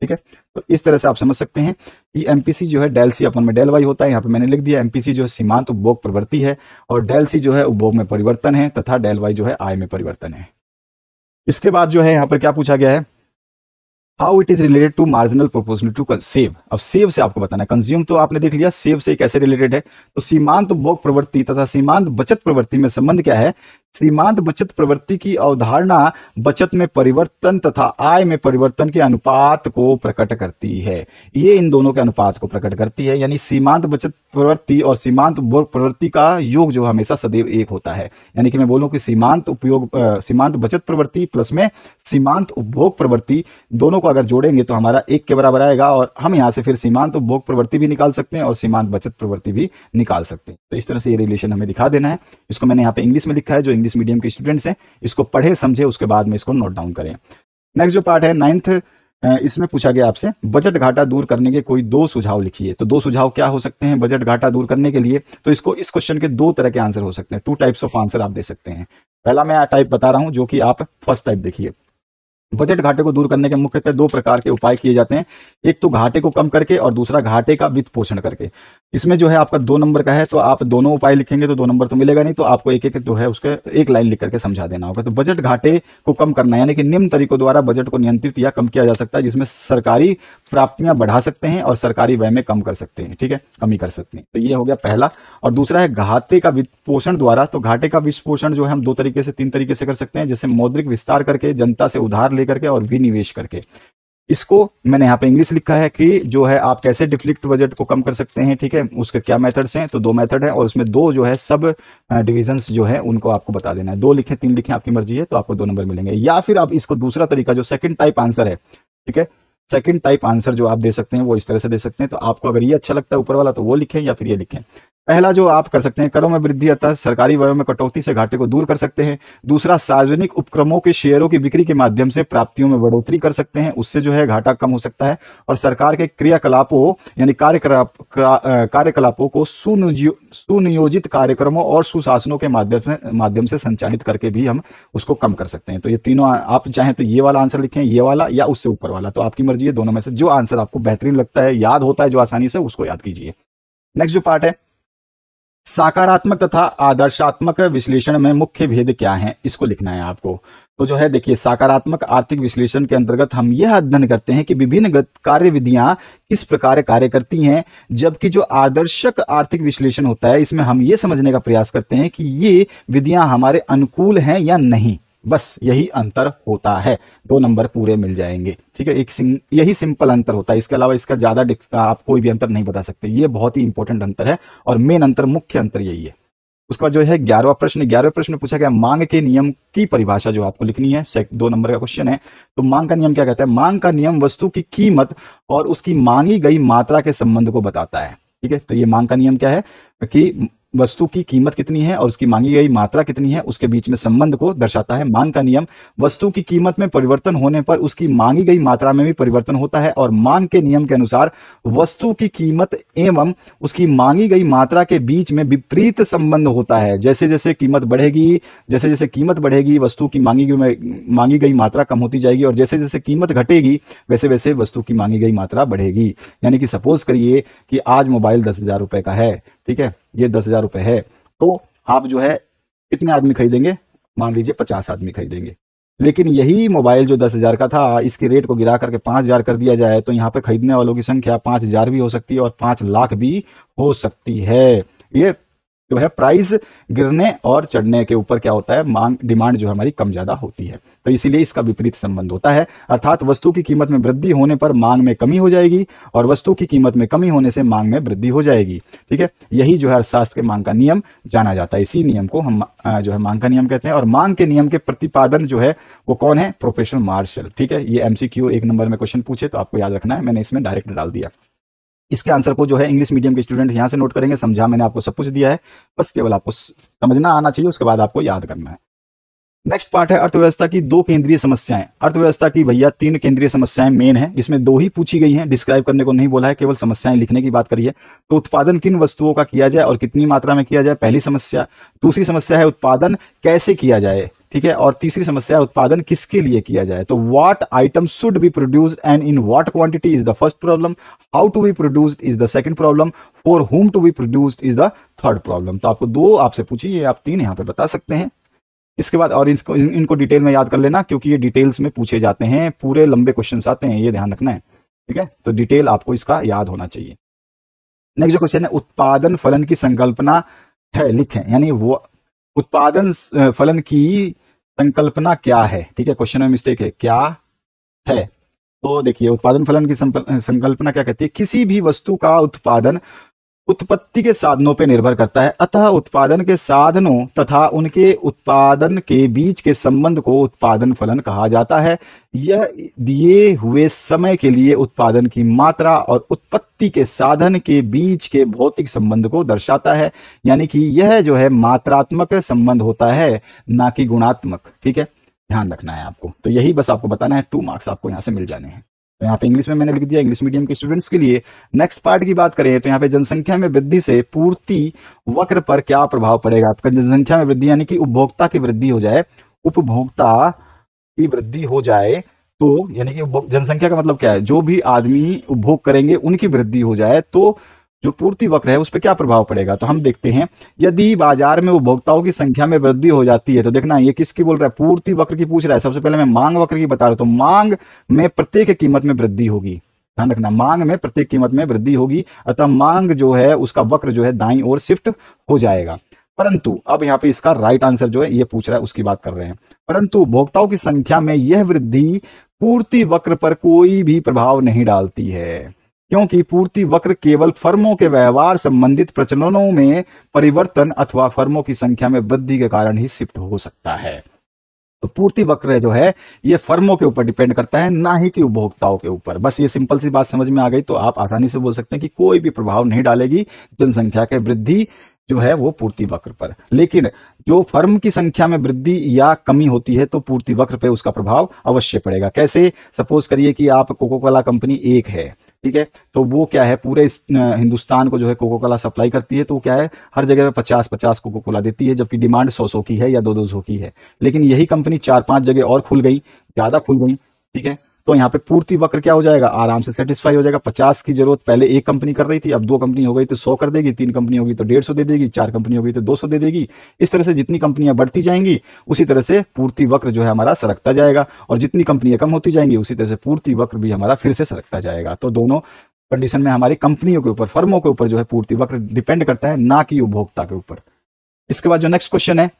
ठीक है तो इस तरह से आप समझ सकते हैं कि एमपीसी जो है डेल सी अपन में डेल वाई होता है यहाँ पे मैंने लिख दिया एमपीसी जो है सीमांत उपभोग प्रवृत्ति है और डेल सी जो है उपभोग में परिवर्तन है तथा डेल वाई जो है आय में परिवर्तन है इसके बाद जो है यहाँ पर क्या पूछा गया है how it is related to marginal proportional to save अब सेव से आपको बताना है कंज्यूम तो आपने देख लिया सेव से कैसे रिलेटेड है तो सीमांत तो भोग प्रवृत्ति तथा सीमांत बचत प्रवृत्ति में संबंध क्या है सीमांत बचत प्रवृत्ति की अवधारणा बचत में परिवर्तन तथा आय में परिवर्तन के अनुपात को प्रकट करती है ये इन दोनों के अनुपात को प्रकट करती है यानी सीमांत बचत प्रवृत्ति और सीमांत उपभोग प्रवृत्ति का योग जो हमेशा सदैव एक होता है यानी कि मैं बोलूं कि सीमांत उपयोग सीमांत बचत प्रवृत्ति प्लस में सीमांत उपभोग प्रवृत्ति दोनों को अगर जोड़ेंगे तो हमारा एक के बराबर आएगा और हम यहाँ से फिर सीमांत उपभोग प्रवृत्ति भी निकाल सकते हैं और सीमांत बचत प्रवृत्ति भी निकाल सकते हैं तो इस तरह से ये रिलेशन हमें दिखा देना है इसको मैंने यहाँ पे इंग्लिश में लिखा है जो इंग्लिश मीडियम के स्टूडेंट्स हैं इसको पढ़े समझे उसके बाद में इसको नोट डाउन करें नेक्स्ट जो पार्ट है नाइन्थ इसमें पूछा गया आपसे बजट घाटा दूर करने के कोई दो सुझाव लिखिए तो दो सुझाव क्या हो सकते हैं बजट घाटा दूर करने के लिए तो इसको इस क्वेश्चन के दो तरह के आंसर हो सकते हैं टू टाइप्स ऑफ आंसर आप दे सकते हैं पहला मैं टाइप बता रहा हूं जो कि आप फर्स्ट टाइप देखिए बजट घाटे को दूर करने के मुख्यतः दो प्रकार के उपाय किए जाते हैं एक तो घाटे को कम करके और दूसरा घाटे का वित्त पोषण करके इसमें जो है आपका दो नंबर का है तो आप दोनों उपाय लिखेंगे तो दो नंबर तो मिलेगा नहीं तो आपको एक एक जो है उसके एक लाइन लिख करके समझा देना होगा तो बजट घाटे को कम करना यानी कि निम्न तरीकों द्वारा बजट को नियंत्रित या कम किया जा सकता है जिसमें सरकारी प्राप्तियां बढ़ा सकते हैं और सरकारी व्यय में कम कर सकते हैं ठीक है कमी कर सकते हैं तो ये हो गया पहला और दूसरा है घाटे का पोषण द्वारा तो घाटे का पोषण जो है हम दो तरीके से तीन तरीके से कर सकते हैं जैसे मौद्रिक विस्तार करके जनता से उधार लेकर के और विनिवेश करके इसको मैंने यहाँ पे इंग्लिश लिखा है कि जो है आप कैसे डिफ्लिक्ट बजट को कम कर सकते हैं ठीक है उसके क्या मेथड्स हैं तो दो मेथड है और उसमें दो जो है सब डिविजन्स जो है उनको आपको बता देना है दो लिखें तीन लिखें आपकी मर्जी है तो आपको दो नंबर मिलेंगे या फिर आप इसको दूसरा तरीका जो सेकंड टाइप आंसर है ठीक है सेकंड टाइप आंसर जो आप दे सकते हैं वो इस तरह से दे सकते हैं तो आपको अगर ये अच्छा लगता है ऊपर वाला तो वो लिखें या फिर ये लिखें पहला जो आप कर सकते हैं करों में वृद्धि अतः सरकारी व्ययों में कटौती से घाटे को दूर कर सकते हैं दूसरा सार्वजनिक उपक्रमों के शेयरों की बिक्री के माध्यम से प्राप्तियों में बढ़ोतरी कर सकते हैं उससे जो है घाटा कम हो सकता है और सरकार के क्रियाकलापों यानी कार्यकलापों को सुनियोजित कार्यक्रमों और सुशासनों के माध्यम से माध्यम से संचालित करके भी हम उसको कम कर सकते हैं तो ये तीनों आप चाहें तो ये वाला आंसर लिखें ये वाला या उससे ऊपर वाला तो आपकी मर्जी है दोनों में से जो आंसर आपको बेहतरीन लगता है याद होता है जो आसानी से उसको याद कीजिए नेक्स्ट जो पार्ट है साकारात्मक तथा आदर्शात्मक विश्लेषण में मुख्य भेद क्या है इसको लिखना है आपको तो जो है देखिए साकारात्मक आर्थिक विश्लेषण के अंतर्गत हम यह अध्ययन करते हैं कि विभिन्न कार्य विधियां किस प्रकार कार्य करती हैं जबकि जो आदर्शक आर्थिक विश्लेषण होता है इसमें हम ये समझने का प्रयास करते हैं कि ये विधियां हमारे अनुकूल हैं या नहीं बस यही अंतर होता है दो नंबर पूरे मिल जाएंगे ठीक है एक सिं, यही सिंपल अंतर होता है इसके अलावा इसका ज़्यादा आप कोई भी अंतर नहीं बता सकते ये बहुत ही इंपॉर्टेंट अंतर है और मेन अंतर मुख्य अंतर यही है उसके बाद जो है ग्यारहवा प्रश्न ग्यारहवें प्रश्न में पूछा गया मांग के नियम की परिभाषा जो आपको लिखनी है दो नंबर का क्वेश्चन है तो मांग का नियम क्या कहता है मांग का नियम वस्तु की कीमत और उसकी मांगी गई मात्रा के संबंध को बताता है ठीक है तो ये मांग का नियम क्या है कि वस्तु की कीमत कितनी है और उसकी मांगी गई मात्रा कितनी है उसके बीच में संबंध को दर्शाता है मांग का नियम वस्तु की कीमत में परिवर्तन होने पर उसकी मांगी गई मात्रा में भी परिवर्तन होता है और मांग के नियम के अनुसार वस्तु की कीमत एवं उसकी मांगी गई मात्रा के बीच में विपरीत संबंध होता है जैसे जैसे कीमत बढ़ेगी जैसे जैसे कीमत बढ़ेगी वस्तु की मांगी मांगी गई मात्रा कम होती जाएगी और जैसे जैसे कीमत घटेगी वैसे वैसे वस्तु की मांगी गई मात्रा बढ़ेगी यानी कि सपोज करिए कि आज मोबाइल दस हजार रुपए का है ठीक है ये दस हजार रुपए है तो आप जो है कितने आदमी खरीदेंगे मान लीजिए पचास आदमी खरीदेंगे लेकिन यही मोबाइल जो दस हजार का था इसके रेट को गिरा करके पांच हजार कर दिया जाए तो यहाँ पे खरीदने वालों की संख्या पांच हजार भी हो सकती है और पांच लाख भी हो सकती है ये जो है प्राइस गिरने और चढ़ने के ऊपर क्या होता है मांग डिमांड जो हमारी कम ज्यादा होती है तो इसीलिए इसका विपरीत संबंध होता है अर्थात वस्तु की कीमत में वृद्धि होने पर मांग में कमी हो जाएगी और वस्तु की कीमत में कमी होने से मांग में वृद्धि हो जाएगी ठीक है यही जो है अर्थशास्त्र के मांग का नियम जाना जाता है इसी नियम को हम जो है मांग का नियम कहते हैं और मांग के नियम के प्रतिपादन जो है वो कौन है प्रोफेशनल मार्शल ठीक है ये एमसीक्यू एक नंबर में क्वेश्चन पूछे तो आपको याद रखना है मैंने इसमें डायरेक्ट डाल दिया इसके आंसर को जो है इंग्लिश मीडियम के स्टूडेंट यहाँ से नोट करेंगे समझा मैंने आपको सब कुछ दिया है बस केवल आपको समझना आना चाहिए उसके बाद आपको याद करना है नेक्स्ट पार्ट है अर्थव्यवस्था की दो केंद्रीय समस्याएं अर्थव्यवस्था की भैया तीन केंद्रीय समस्याएं मेन है इसमें दो ही पूछी गई हैं डिस्क्राइब करने को नहीं बोला है केवल समस्याएं लिखने की बात करिए तो उत्पादन किन वस्तुओं का किया जाए और कितनी मात्रा में किया जाए पहली समस्या दूसरी समस्या है उत्पादन कैसे किया जाए ठीक है और तीसरी समस्या उत्पादन किसके लिए किया जाए तो what item should be produce and in what quantity is the first problem how to be produce is the second problem for whom to be produce is the third problem तो आपको दो आपसे पूछिए आप तीन यहाँ पे बता सकते हैं इसके बाद और इसको इनको डिटेल में याद कर लेना क्योंकि ये डिटेल्स में पूछे जाते हैं पूरे लंबे क्वेश्चन आते हैं ये ध्यान रखना है ठीक है तो डिटेल आपको इसका याद होना चाहिए नेक्स्ट जो क्वेश्चन है उत्पादन फलन की संकल्पना है लिखें यानी वो उत्पादन फलन की संकल्पना क्या है ठीक है क्वेश्चन में मिस्टेक है क्या है तो देखिए उत्पादन फलन की संकल्पना क्या कहती है किसी भी वस्तु का उत्पादन उत्पत्ति के साधनों पर निर्भर करता है अतः उत्पादन के साधनों तथा उनके उत्पादन के बीच के संबंध को उत्पादन फलन कहा जाता है यह दिए हुए समय के लिए उत्पादन की मात्रा और उत्पत्ति के साधन के बीच के भौतिक संबंध को दर्शाता है यानी कि यह जो है मात्रात्मक संबंध होता है ना कि गुणात्मक ठीक है ध्यान रखना है आपको तो यही बस आपको बताना है टू मार्क्स आपको यहां से मिल जाने हैं यहाँ पे इंग्लिश में मैंने लिख दिया इंग्लिश मीडियम के स्टूडेंट्स के लिए नेक्स्ट पार्ट की बात करें तो यहाँ पे जनसंख्या में वृद्धि से पूर्ति वक्र पर क्या प्रभाव पड़ेगा आपका जनसंख्या में वृद्धि यानी कि उपभोक्ता की वृद्धि हो जाए उपभोक्ता की वृद्धि हो जाए तो यानी कि जनसंख्या का मतलब क्या है जो भी आदमी उपभोग करेंगे उनकी वृद्धि हो जाए तो जो पूर्ति वक्र है उस पर क्या प्रभाव पड़ेगा तो हम देखते हैं यदि बाजार में उपभोक्ताओं की संख्या में वृद्धि हो जाती है तो देखना ये किसकी बोल रहा है पूर्ति वक्र की पूछ रहा है सबसे पहले मैं मांग वक्र की बता रहा हूं तो मांग में प्रत्येक कीमत में वृद्धि होगी ध्यान रखना मांग में प्रत्येक कीमत में वृद्धि होगी अतः मांग जो है उसका वक्र जो है दाई और शिफ्ट हो जाएगा परंतु अब यहाँ पे इसका राइट आंसर जो है ये पूछ रहा है उसकी बात कर रहे हैं परंतु उपभोक्ताओं की संख्या में यह वृद्धि पूर्ति वक्र पर कोई भी प्रभाव नहीं डालती है क्योंकि पूर्ति वक्र केवल फर्मों के व्यवहार संबंधित प्रचलनों में परिवर्तन अथवा फर्मों की संख्या में वृद्धि के कारण ही शिफ्ट हो सकता है तो पूर्ति वक्र जो है ये फर्मों के ऊपर डिपेंड करता है ना ही कि उपभोक्ताओं के ऊपर बस ये सिंपल सी बात समझ में आ गई तो आप आसानी से बोल सकते हैं कि कोई भी प्रभाव नहीं डालेगी जनसंख्या के वृद्धि जो है वो पूर्ति वक्र पर लेकिन जो फर्म की संख्या में वृद्धि या कमी होती है तो पूर्ति वक्र पे उसका प्रभाव अवश्य पड़ेगा कैसे सपोज करिए कि आप कोको कोला कंपनी एक है ठीक है तो वो क्या है पूरे हिंदुस्तान को जो है कोको कोला सप्लाई करती है तो क्या है हर जगह पे पचास पचास कोको कोला देती है जबकि डिमांड सौ सौ की है या दो दो सौ की है लेकिन यही कंपनी चार पांच जगह और खुल गई ज्यादा खुल गई ठीक है तो यहाँ पे पूर्ति वक्र क्या हो जाएगा आराम से सेटिस्फाई हो जाएगा पचास की जरूरत पहले एक कंपनी कर रही थी अब दो कंपनी हो गई तो सौ कर देगी तीन कंपनी होगी तो डेढ़ सौ दे देगी चार कंपनी होगी तो दो सौ दे देगी इस तरह से जितनी कंपनियां बढ़ती जाएंगी उसी तरह से पूर्ति वक्र जो है हमारा सरकता जाएगा और जितनी कंपनियां कम होती जाएंगी उसी तरह से पूर्ति वक्र भी हमारा फिर से सरकता जाएगा तो दोनों कंडीशन में हमारी कंपनियों के ऊपर फर्मों के ऊपर जो है पूर्ति वक्र डिपेंड करता है ना कि उपभोक्ता के ऊपर इसके बाद जो नेक्स्ट क्वेश्चन है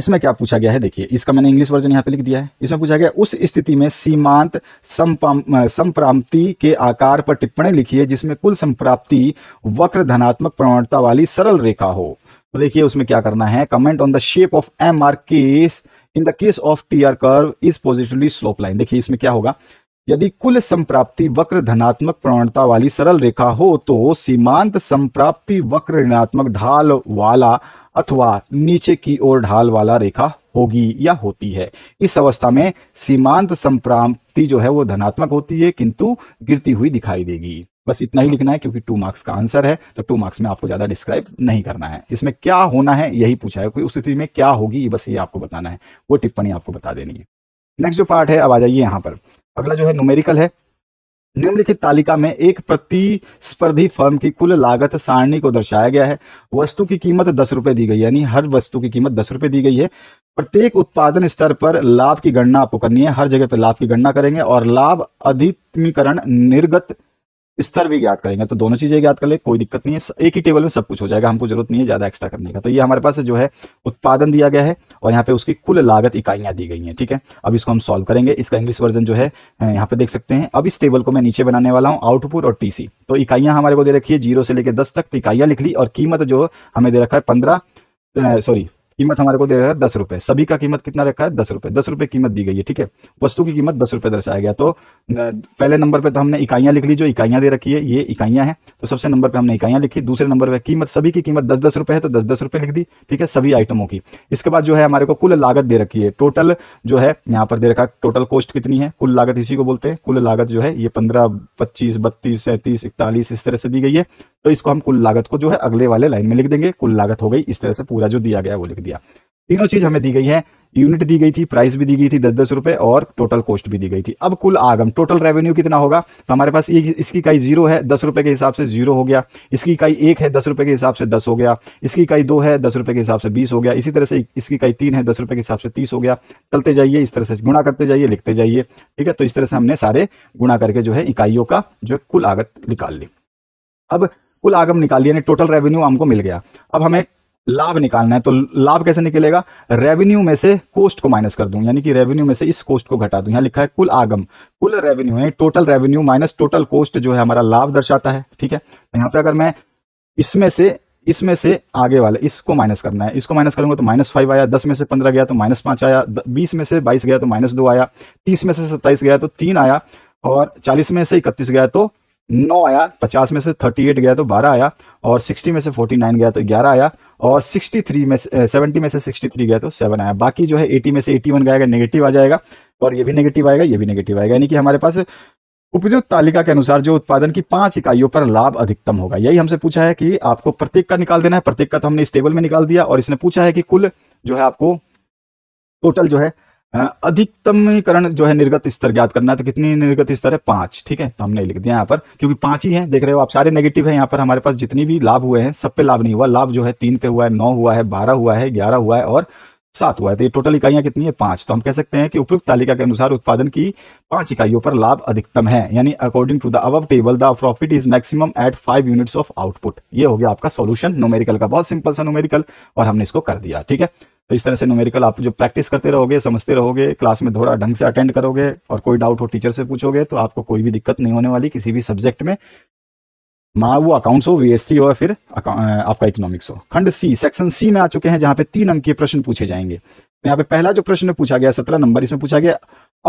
इसमें क्या पूछा गया है देखिए इसका मैंने इंग्लिश वर्जन यहाँ पे लिख दिया है इसमें पूछा गया उस स्थिति में सीमांत संप्राप्ति के आकार पर टिप्पणी लिखिए जिसमें कुल संप्राप्ति वक्र धनात्मक प्रवणता वाली सरल रेखा हो तो देखिए उसमें क्या करना है comment on the shape of M R case in the case of T R curve is positively slope line देखिए इसमें क्या होगा यदि कुल संप्राप्ति वक्र धनात्मक प्रवणता वाली सरल रेखा हो तो सीमांत संप्राप्ति वक्र ऋणात्मक ढाल वाला अथवा नीचे की ओर ढाल वाला रेखा होगी या होती है इस अवस्था में सीमांत संप्राप्ति जो है वो धनात्मक होती है किंतु गिरती हुई दिखाई देगी बस इतना ही लिखना है क्योंकि टू मार्क्स का आंसर है तो टू मार्क्स में आपको ज्यादा डिस्क्राइब नहीं करना है इसमें क्या होना है यही पूछा है कोई उस स्थिति में क्या होगी बस ये आपको बताना है वो टिप्पणी आपको बता देनी है नेक्स्ट जो पार्ट है अब आ जाइए यहाँ पर अगला जो है न्यूमेरिकल है निम्नलिखित तालिका में एक प्रतिस्पर्धी फर्म की कुल लागत सारणी को दर्शाया गया है वस्तु की कीमत दस रुपए दी गई यानी हर वस्तु की कीमत दस रुपए दी गई है प्रत्येक उत्पादन स्तर पर लाभ की गणना आपको करनी है हर जगह पर लाभ की गणना करेंगे और लाभ अधिकमीकरण निर्गत स्तर भी ज्ञात करेंगे तो दोनों चीजें ज्ञात कर ले कोई दिक्कत नहीं है एक ही टेबल में सब कुछ हो जाएगा हमको जरूरत नहीं है ज्यादा एक्स्ट्रा करने का तो ये हमारे पास जो है उत्पादन दिया गया है और यहाँ पे उसकी कुल लागत इकाइयां दी गई हैं ठीक है अब इसको हम सॉल्व करेंगे इसका इंग्लिश वर्जन जो है यहाँ पे देख सकते हैं अब इस टेबल को मैं नीचे बनाने वाला हूँ आउटपुट और टीसी तो इकाइयां हमारे को दे रखी है जीरो से लेकर दस तक तो इकाइयां लिख ली और कीमत जो हमें दे रखा है पंद्रह सॉरी कीमत हमारे को दे रहा है दस रुपए सभी का कीमत कितना रखा है दस रुपए दस रुपए कीमत दी गई है ठीक है वस्तु की कीमत दस रुपए दर्शाया गया तो पहले नंबर पे तो हमने इकाइयां लिख ली जो इकाइयां दे रखी है ये इकाइयां हैं तो सबसे नंबर पे हमने इकाइयां लिखी दूसरे नंबर पर कीमत सभी की कीमत दस दस रुपए है तो दस दस रुपए लिख दी ठीक है सभी आइटमों की इसके बाद जो है हमारे को कुल लागत दे रखी है टोटल जो है यहाँ पर दे रखा टोटल कॉस्ट कितनी है कुल लागत इसी को बोलते हैं कुल लागत जो है ये पंद्रह पच्चीस बत्तीस सैंतीस इकतालीस इस तरह से दी गई है तो इसको हम कुल लागत को जो है अगले वाले लाइन में लिख देंगे कुल लागत हो गई इस तरह से पूरा जो दिया गया वो लिख दिया तीनों चीज हमें दी गई है यूनिट दी गई थी प्राइस भी दी गई थी दस दस रुपए और टोटल कॉस्ट भी दी गई थी अब कुल आगम टोटल रेवेन्यू कितना होगा तो हमारे पास इसकी इकाई जीरो है दस रुपए के हिसाब से जीरो हो गया इसकी इकाई एक है दस रुपए के हिसाब से दस हो गया इसकी इकाई दो है दस रुपए के हिसाब से बीस हो गया इसी तरह से इसकी इकाई तीन है दस रुपए के हिसाब से तीस हो गया चलते जाइए इस तरह से गुणा करते जाइए लिखते जाइए ठीक है तो इस तरह से हमने सारे गुणा करके जो है इकाइयों का जो कुल आगत निकाल ली अब कुल आगम निकाल लिया टोटल रेवेन्यू हमको मिल गया अब हमें लाभ निकालना है तो लाभ कैसे निकलेगा रेवेन्यू में से कोस्ट को माइनस कर दूं यानी कि रेवेन्यू में से इस कोस्ट को घटा दूं यहां लिखा है कुल आगम कुल रेवेन्यू है total revenue minus total cost जो है हमारा लाभ दर्शाता है ठीक है तो यहां पे अगर मैं इसमें से इसमें से आगे वाले इसको माइनस करना है इसको माइनस करूंगा तो माइनस फाइव आया दस में से पंद्रह गया तो माइनस पांच आया बीस में से बाईस गया तो माइनस दो आया तीस में से सत्ताईस गया तो तीन आया और चालीस में से इकतीस गया तो नौ आया पचास में से थर्टी एट गया तो बारह आया और सिक्सटी में से फोर्टी नाइन गया तो ग्यारह आया और सिक्सटी थ्री में सेवेंटी में से सिक्सटी थ्री गया तो सेवन आया बाकी जो है एटी में से एटी वन गया नेगेटिव आ जाएगा और ये भी नेगेटिव आएगा ये भी नेगेटिव आएगा यानी कि हमारे पास उपयुक्त तालिका के अनुसार जो उत्पादन की पांच इकाइयों पर लाभ अधिकतम होगा यही हमसे पूछा है कि आपको प्रत्येक का निकाल देना है प्रत्येक का तो हमने इस टेबल में निकाल दिया और इसने पूछा है कि कुल जो है आपको टोटल जो है अधिकतमीकरण जो है निर्गत स्तर ज्ञात करना है तो कितनी निर्गत स्तर है पांच ठीक है तो हमने लिख दिया यहाँ पर क्योंकि पांच ही है देख रहे हो आप सारे नेगेटिव है यहाँ पर हमारे पास जितनी भी लाभ हुए हैं सब पे लाभ नहीं हुआ लाभ जो है तीन पे हुआ है नौ हुआ है बारह हुआ है ग्यारह हुआ है और सात हुआ है तो ये टोटल इकाइयां कितनी है पांच तो हम कह सकते हैं कि उपयुक्त तालिका के अनुसार उत्पादन की पांच इकाइयों पर लाभ अधिकतम है यानी अकॉर्डिंग टू द अब table the profit is maximum at five units of output ये हो गया आपका सोल्यूशन नोमेरिकल का बहुत सिंपल सा नोमेरिकल और हमने इसको कर दिया ठीक है तो इस तरह से नोमेरिकल आप जो प्रैक्टिस करते रहोगे समझते रहोगे क्लास में थोड़ा ढंग से अटेंड करोगे और कोई डाउट हो टीचर से पूछोगे तो आपको कोई भी दिक्कत नहीं होने वाली किसी भी सब्जेक्ट में माँ वो अकाउंट्स हो टी हो या फिर आपका इकोनॉमिक्स हो खंड सी सेक्शन सी में आ चुके हैं जहां पे तीन अंक के प्रश्न पूछे जाएंगे यहाँ पे पहला जो प्रश्न पूछा गया सत्रह नंबर इसमें पूछा गया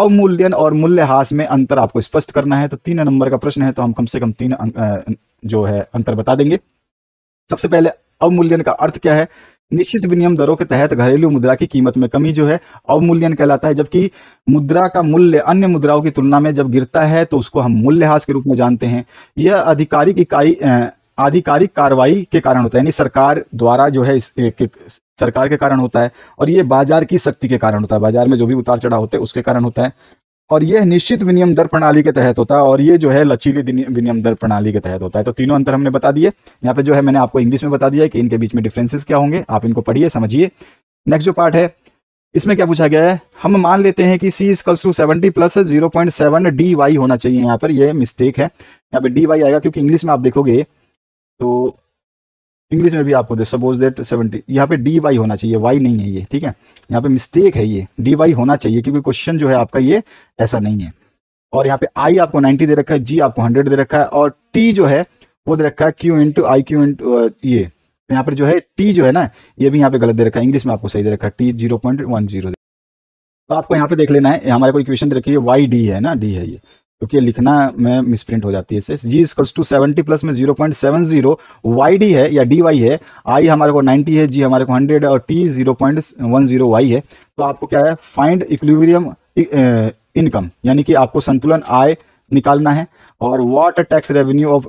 अवमूल्यन और मूल्यह्रास में अंतर आपको स्पष्ट करना है तो तीन नंबर का प्रश्न है तो हम कम से कम तीन जो है अंतर बता देंगे सबसे पहले अवमूल्यन का अर्थ क्या है निश्चित विनियम दरों के तहत घरेलू मुद्रा की कीमत में कमी जो है अवमूल्यन कहलाता है जबकि मुद्रा का मूल्य अन्य मुद्राओं की तुलना में जब गिरता है तो उसको हम मूल्यह्रास के रूप में जानते हैं यह आधिकारिक इकाई आधिकारिक कार्रवाई के कारण होता है यानी सरकार द्वारा जो है इस सरकार के कारण होता है और ये बाजार की शक्ति के कारण होता है बाजार में जो भी उतार चढ़ाव होते हैं उसके कारण होता है और यह निश्चित विनियम दर प्रणाली के तहत होता है और ये जो है लचीली विनियम दर प्रणाली के तहत होता है तो तीनों अंतर हमने बता दिए यहाँ पे जो है मैंने आपको इंग्लिश में बता दिया है कि इनके बीच में डिफरेंसेस क्या होंगे आप इनको पढ़िए समझिए नेक्स्ट जो पार्ट है इसमें क्या पूछा गया है हम मान लेते हैं कि C equals to seventy plus zero point seven D Y होना चाहिए यहाँ पर यह मिस्टेक है यहाँ पे डी वाई आएगा क्योंकि इंग्लिश में आप देखोगे तो इंग्लिश में भी आपको दे सपोज देट सेवेंटी यहाँ पे डी वाई होना चाहिए वाई नहीं है ये ठीक है यहाँ पे मिस्टेक है ये डी वाई होना चाहिए क्योंकि क्वेश्चन जो है आपका ये ऐसा नहीं है और यहाँ पे आई आपको नाइनटी दे रखा है जी आपको हंड्रेड दे रखा है और टी जो है वो दे रखा है Q into I Q into ये तो यहाँ पर जो है टी जो है ना ये भी यहाँ पे गलत दे रखा है इंग्लिश में आपको सही दे रखा है T zero point one zero तो आपको यहाँ पे देख लेना है हमारे को इक्वेशन दे रखी है वाई डी है ना डी है ये क्योंकि तो लिखना में मिसप्रिंट हो जाती है G equals to seventy plus में zero point seven zero Y D है या डी वाई है आई हमारे को नाइन्टी है जी हमारे को हंड्रेड और T zero point one zero Y है तो आपको क्या है फाइंड इक्लिबरियम इनकम यानी कि आपको संतुलन आय निकालना है और what tax revenue of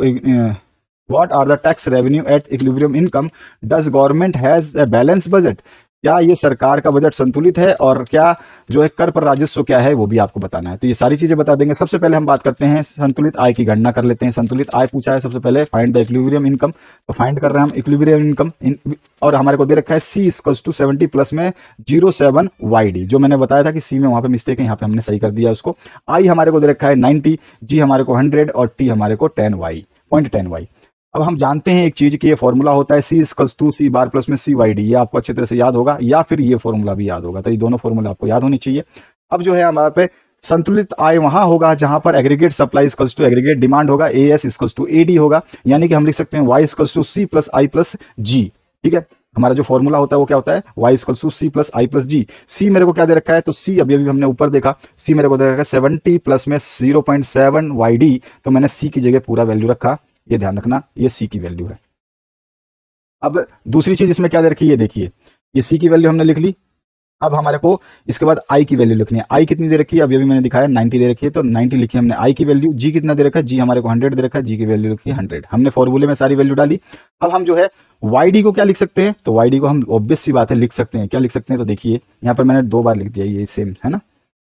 what are the tax revenue at equilibrium income does government has balance budget क्या ये सरकार का बजट संतुलित है और क्या जो है कर पर राजस्व क्या है वो भी आपको बताना है तो ये सारी चीजें बता देंगे सबसे पहले हम बात करते हैं संतुलित आय की गणना कर लेते हैं संतुलित आय पूछा है सबसे पहले फाइंड द इक्विलिब्रियम इनकम तो फाइंड कर रहे हैं हम इक्विलिब्रियम इनकम इन, और हमारे को दे रखा है C equals to seventy plus में जीरो सेवन वाई जो मैंने बताया था कि सी में वहां पर मिस्टेक है यहाँ पे हमने सही कर दिया उसको आई हमारे को दे रखा है नाइनटी जी हमारे को हंड्रेड और टी हमारे को ten Y point ten Y अब हम जानते हैं एक चीज कि ये फॉर्मूला होता है C equals to C bar plus में सी वाई डी ये आपको अच्छी तरह से याद होगा या फिर ये फॉर्मूला भी याद होगा तो ये दोनों फॉर्मूला आपको याद होनी चाहिए अब जो है हमारे पे संतुलित आय वहां होगा जहां पर aggregate supply equals to aggregate demand होगा A S equals to A D होगा यानी कि हम लिख सकते हैं Y equals to C plus I plus G ठीक है हमारा जो फॉर्मूला होता है वो क्या होता है Y equals to C plus I plus G C मेरे को क्या दे रखा है तो सी अभी अभी हमने ऊपर देखा सी मेरे को दे रखा है सेवेंटी प्लस में zero point seven Y D तो मैंने सी की जगह पूरा वैल्यू रखा ये ध्यान रखना ये सी की वैल्यू है अब दूसरी चीज इसमें क्या दे रखी है देखिए ये सी की वैल्यू हमने लिख ली अब हमारे को इसके बाद आई की वैल्यू लिखनी है आई कितनी दे रखी है अभी अभी मैंने दिखाया नाइन्टी दे रखी है तो नाइनटी लिखी हमने आई की वैल्यू जी कितना दे रखा है जी हमारे को हंड्रेड दे रखा है जी की वैल्यू लिखी है हमने फॉर्मूले में सारी वैल्यू डाली अब हम जो है वाई को क्या लिख सकते हैं तो वाई को हम ऑब्वियस सी बात है लिख सकते हैं क्या लिख सकते हैं तो देखिए यहाँ पर मैंने दो बार लिख दिया ये सेम है ना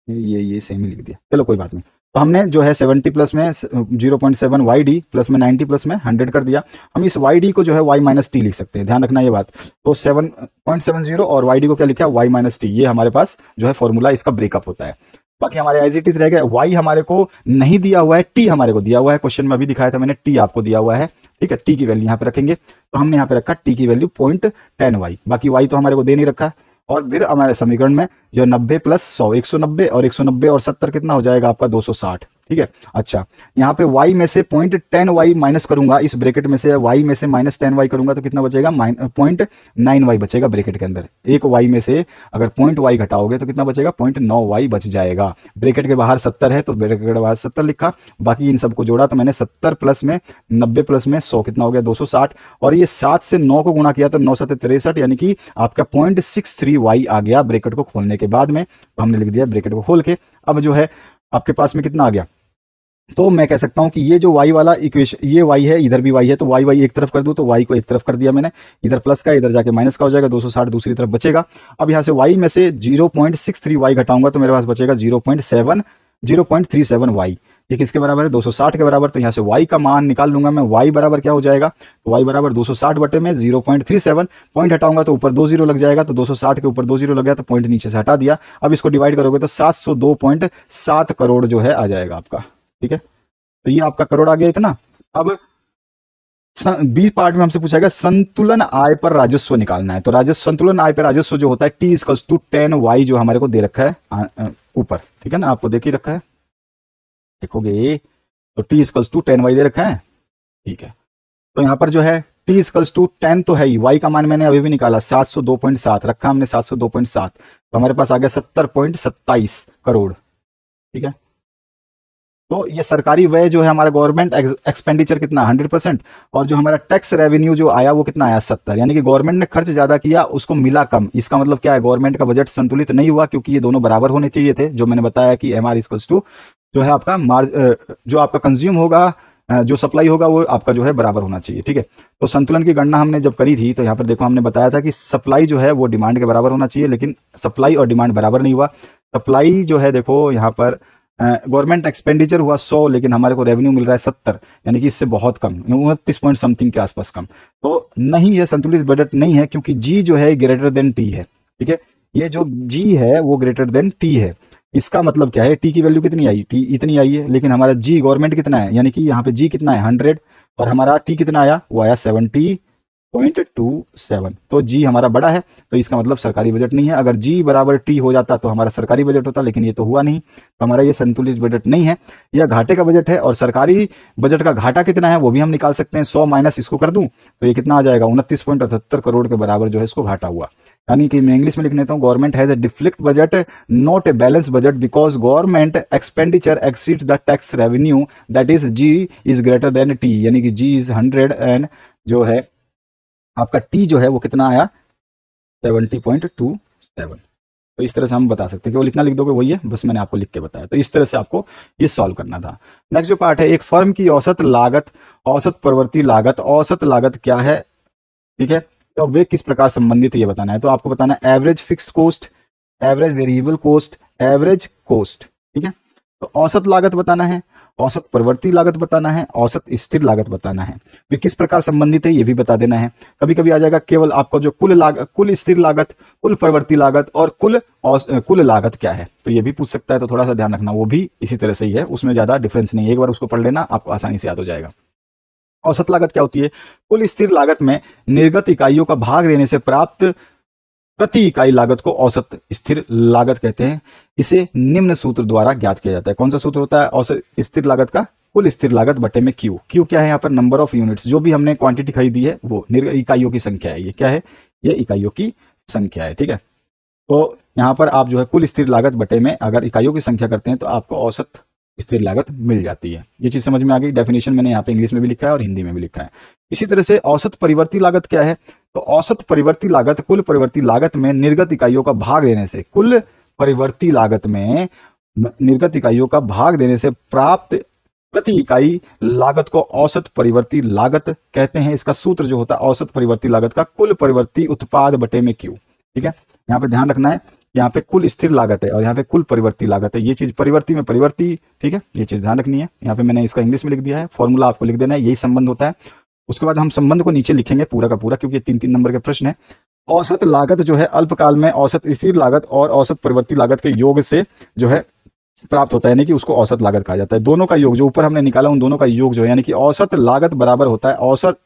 ये ये सेम ही लिख दिया चलो कोई बात नहीं तो हमने जो है 70 प्लस में 0.7 point seven Y D plus में 90 प्लस में 100 कर दिया हम इस वाई डी को जो है वाई माइनस टी लिख सकते हैं ध्यान रखना ये बात तो 7.70 और वाई डी को क्या लिखा वाई माइनस टी ये हमारे पास जो है फॉर्मूला इसका ब्रेकअप होता है बाकी हमारे एज इट इज रह गए वाई हमारे को नहीं दिया हुआ है टी हमारे को दिया हुआ है क्वेश्चन में अभी दिखाया था मैंने टी आपको दिया हुआ है ठीक है टी की वैल्यू यहाँ पे रखेंगे तो हमने यहाँ पे रखा टी की वैल्यू पॉइंट टेन वाई बाकी वाई तो हमारे को दे नहीं रखा और फिर हमारे समीकरण में जो 90 प्लस 100 190 और 190 और 70 कितना हो जाएगा आपका साठ ठीक है अच्छा यहाँ पे y में से पॉइंट टेन वाई माइनस करूंगा इस ब्रेकेट में से y में से माइनस टेन वाई करूंगा तो कितना बचेगा पॉइंट नाइन वाई बचेगा ब्रेकेट के अंदर एक y में से अगर पॉइंट वाई घटाओगे तो कितना बचेगा पॉइंट नौ वाई बच जाएगा ब्रेकेट के बाहर सत्तर है तो ब्रेकेट के बाहर सत्तर लिखा बाकी इन सबको जोड़ा तो मैंने सत्तर प्लस में नब्बे प्लस में सौ कितना हो गया दो सौ साठ और ये सात से नौ को गुणा किया तो नौ सत्य तिरसठ यानी कि आपका पॉइंट सिक्स थ्री वाई आ गया ब्रेकेट को खोलने के बाद में हमने लिख दिया ब्रेकेट को खोल के अब जो है आपके पास में कितना आ गया तो मैं कह सकता हूं कि ये जो वाई वाला इक्वेशन ये वाई है इधर भी वाई है तो वाई वाई एक तरफ कर दूं तो वाई को एक तरफ कर दिया मैंने इधर प्लस का इधर जाके माइनस का हो जाएगा 260 दूसरी तरफ बचेगा अब यहां से वाई में से 0.63 वाई घटाऊंगा तो मेरे पास बचेगा 0.7 0.37 वाई ये किसके बराबर है 260 के बराबर तो यहाँ से y का मान निकाल लूंगा मैं y बराबर क्या हो जाएगा तो y बराबर 260 बटे में 0.37 पॉइंट पॉइंट हटाऊंगा तो ऊपर दो जीरो लग जाएगा तो 260 के ऊपर दो जीरो लग गया तो पॉइंट नीचे से हटा दिया अब इसको डिवाइड करोगे तो 702.7 करोड़ जो है आ जाएगा आपका ठीक है तो ये आपका करोड़ आ गया इतना अब बीस पार्ट में हमसे पूछा गया संतुलन आय पर राजस्व निकालना है तो राजस्व संतुलन आय पर राजस्व जो होता है T equals to ten Y जो हमारे को दे रखा है ऊपर ठीक है ना आपको देख ही रखा है देखोगे तो T equals to ten Y दे रखा है ठीक है तो यहाँ पर जो है टी इजकल्स टू टेन तो है ही वाई का मान मैंने अभी भी निकाला सात सौ दो पॉइंट सात रखा हमने सात सौ दो पॉइंट सात तो हमारे पास आ गया सत्तर पॉइंट करोड़ ठीक है तो ये सरकारी व्यय जो है हमारा गवर्नमेंट एक्सपेंडिचर कितना हंड्रेड परसेंट और जो हमारा टैक्स रेवेन्यू जो आया वो कितना आया सत्तर यानी कि गवर्नमेंट ने खर्च ज्यादा किया उसको मिला कम इसका मतलब क्या है गवर्नमेंट का बजट संतुलित नहीं हुआ क्योंकि ये दोनों बराबर होने चाहिए थे जो मैंने बताया कि एम आर टू जो है आपका मार्ज जो आपका कंज्यूम होगा जो सप्लाई होगा वो आपका जो है बराबर होना चाहिए ठीक है तो संतुलन की गणना हमने जब करी थी तो यहाँ पर देखो हमने बताया था कि सप्लाई जो है वो डिमांड के बराबर होना चाहिए लेकिन सप्लाई और डिमांड बराबर नहीं हुआ सप्लाई जो है देखो यहाँ पर गवर्नमेंट एक्सपेंडिचर हुआ सौ लेकिन हमारे को रेवेन्यू मिल रहा है सत्तर यानी कि इससे बहुत कम उनतीस पॉइंट समथिंग के आसपास कम तो नहीं यह संतुलित बजट नहीं है क्योंकि जी जो है ग्रेटर देन टी है ठीक है ये जो जी है वो ग्रेटर देन टी है इसका मतलब क्या है टी की वैल्यू कितनी आई टी इतनी आई है लेकिन हमारा जी गवर्नमेंट कितना है यानी कि यहाँ पे जी कितना है हंड्रेड और हमारा टी कितना आया वो आया सेवेंटी पॉइंट टू सेवन तो जी हमारा बड़ा है तो इसका मतलब सरकारी बजट नहीं है अगर जी बराबर टी हो जाता तो हमारा सरकारी बजट होता लेकिन ये तो हुआ नहीं तो हमारा ये संतुलित बजट नहीं है यह घाटे का बजट है और सरकारी बजट का घाटा कितना है वो भी हम निकाल सकते हैं सौ माइनस इसको कर दूं तो ये कितना आ जाएगा उनतीस पॉइंट अठहत्तर करोड़ के बराबर जो है इसको घाटा हुआ यानी कि मैं इंग्लिश में लिख लेता हूँ government has a deficit budget not a balance budget because government expenditure exceed the tax revenue that is G is greater than T यानी कि जी इज हंड्रेड एंड जो है आपका टी जो है वो कितना आया सेवेंटी पॉइंट टू सेवन तो इस तरह से हम बता सकते हैं वो इतना लिख दोगे वही है बस मैंने आपको लिख के बताया तो इस तरह से आपको ये सॉल्व करना था नेक्स्ट जो पार्ट है एक फर्म की औसत लागत औसत प्रवृत्ति लागत औसत लागत क्या है ठीक है तो वे किस प्रकार संबंधित ये बताना है तो आपको बताना है average fix cost average variable cost average cost ठीक है तो औसत लागत बताना है औसत प्रवर्ती लागत बताना है औसत स्थिर लागत बताना है वे किस प्रकार संबंधित है ये भी बता देना है कभी कभी आ जाएगा केवल आपको जो कुल लागत कुल स्थिर लागत कुल प्रवर्ती लागत और कुल औस, कुल लागत क्या है तो ये भी पूछ सकता है तो थोड़ा सा ध्यान रखना वो भी इसी तरह से ही है उसमें ज्यादा डिफरेंस नहीं है एक बार उसको पढ़ लेना आपको आसानी से याद हो जाएगा औसत लागत क्या होती है कुल स्थिर लागत में निर्गत इकाइयों का भाग देने से प्राप्त प्रति इकाई लागत को औसत स्थिर लागत कहते हैं इसे निम्न सूत्र द्वारा ज्ञात किया जाता है कौन सा सूत्र होता है औसत स्थिर लागत का कुल स्थिर लागत बटे में क्यू क्यू क्या है यहाँ पर नंबर ऑफ यूनिट्स जो भी हमने क्वांटिटी खरीदी है वो इकाइयों की संख्या है ये क्या है ये इकाइयों की संख्या है ठीक है तो यहाँ पर आप जो है कुल स्थिर लागत बटे में अगर इकाइयों की संख्या करते हैं तो आपको औसत स्थिर लागत मिल जाती है ये चीज समझ में आ गई डेफिनेशन मैंने यहाँ पे इंग्लिश में भी लिखा है और हिंदी में भी लिखा है इसी तरह से औसत परिवर्ती लागत क्या है तो औसत परिवर्ती लागत कुल परिवर्ती लागत में निर्गत इकाइयों का भाग देने से कुल परिवर्ती लागत में निर्गत इकाइयों का भाग देने से प्राप्त प्रति इकाई लागत को औसत परिवर्ती लागत कहते हैं इसका सूत्र जो होता है औसत परिवर्ती लागत का कुल परिवर्ती उत्पाद बटे में क्यू ठीक है यहाँ पे ध्यान रखना है यहाँ पे कुल स्थिर लागत है और यहाँ पे कुल परिवर्ती लागत है ये चीज परिवर्ती में परिवर्ती ठीक है ये चीज ध्यान रखनी है यहाँ पे मैंने इसका इंग्लिश में लिख दिया है फॉर्मूला आपको लिख देना है यही संबंध होता है उसके बाद हम संबंध को नीचे लिखेंगे पूरा का पूरा क्योंकि तीन तीन नंबर के प्रश्न है औसत लागत जो है अल्पकाल में औसत स्थिर लागत और औसत परिवर्ती लागत के योग से जो है प्राप्त होता है यानी कि उसको औसत लागत कहा जाता है दोनों का योग जो ऊपर हमने निकाला उन दोनों का योग जो है यानी कि औसत लागत बराबर होता है औसत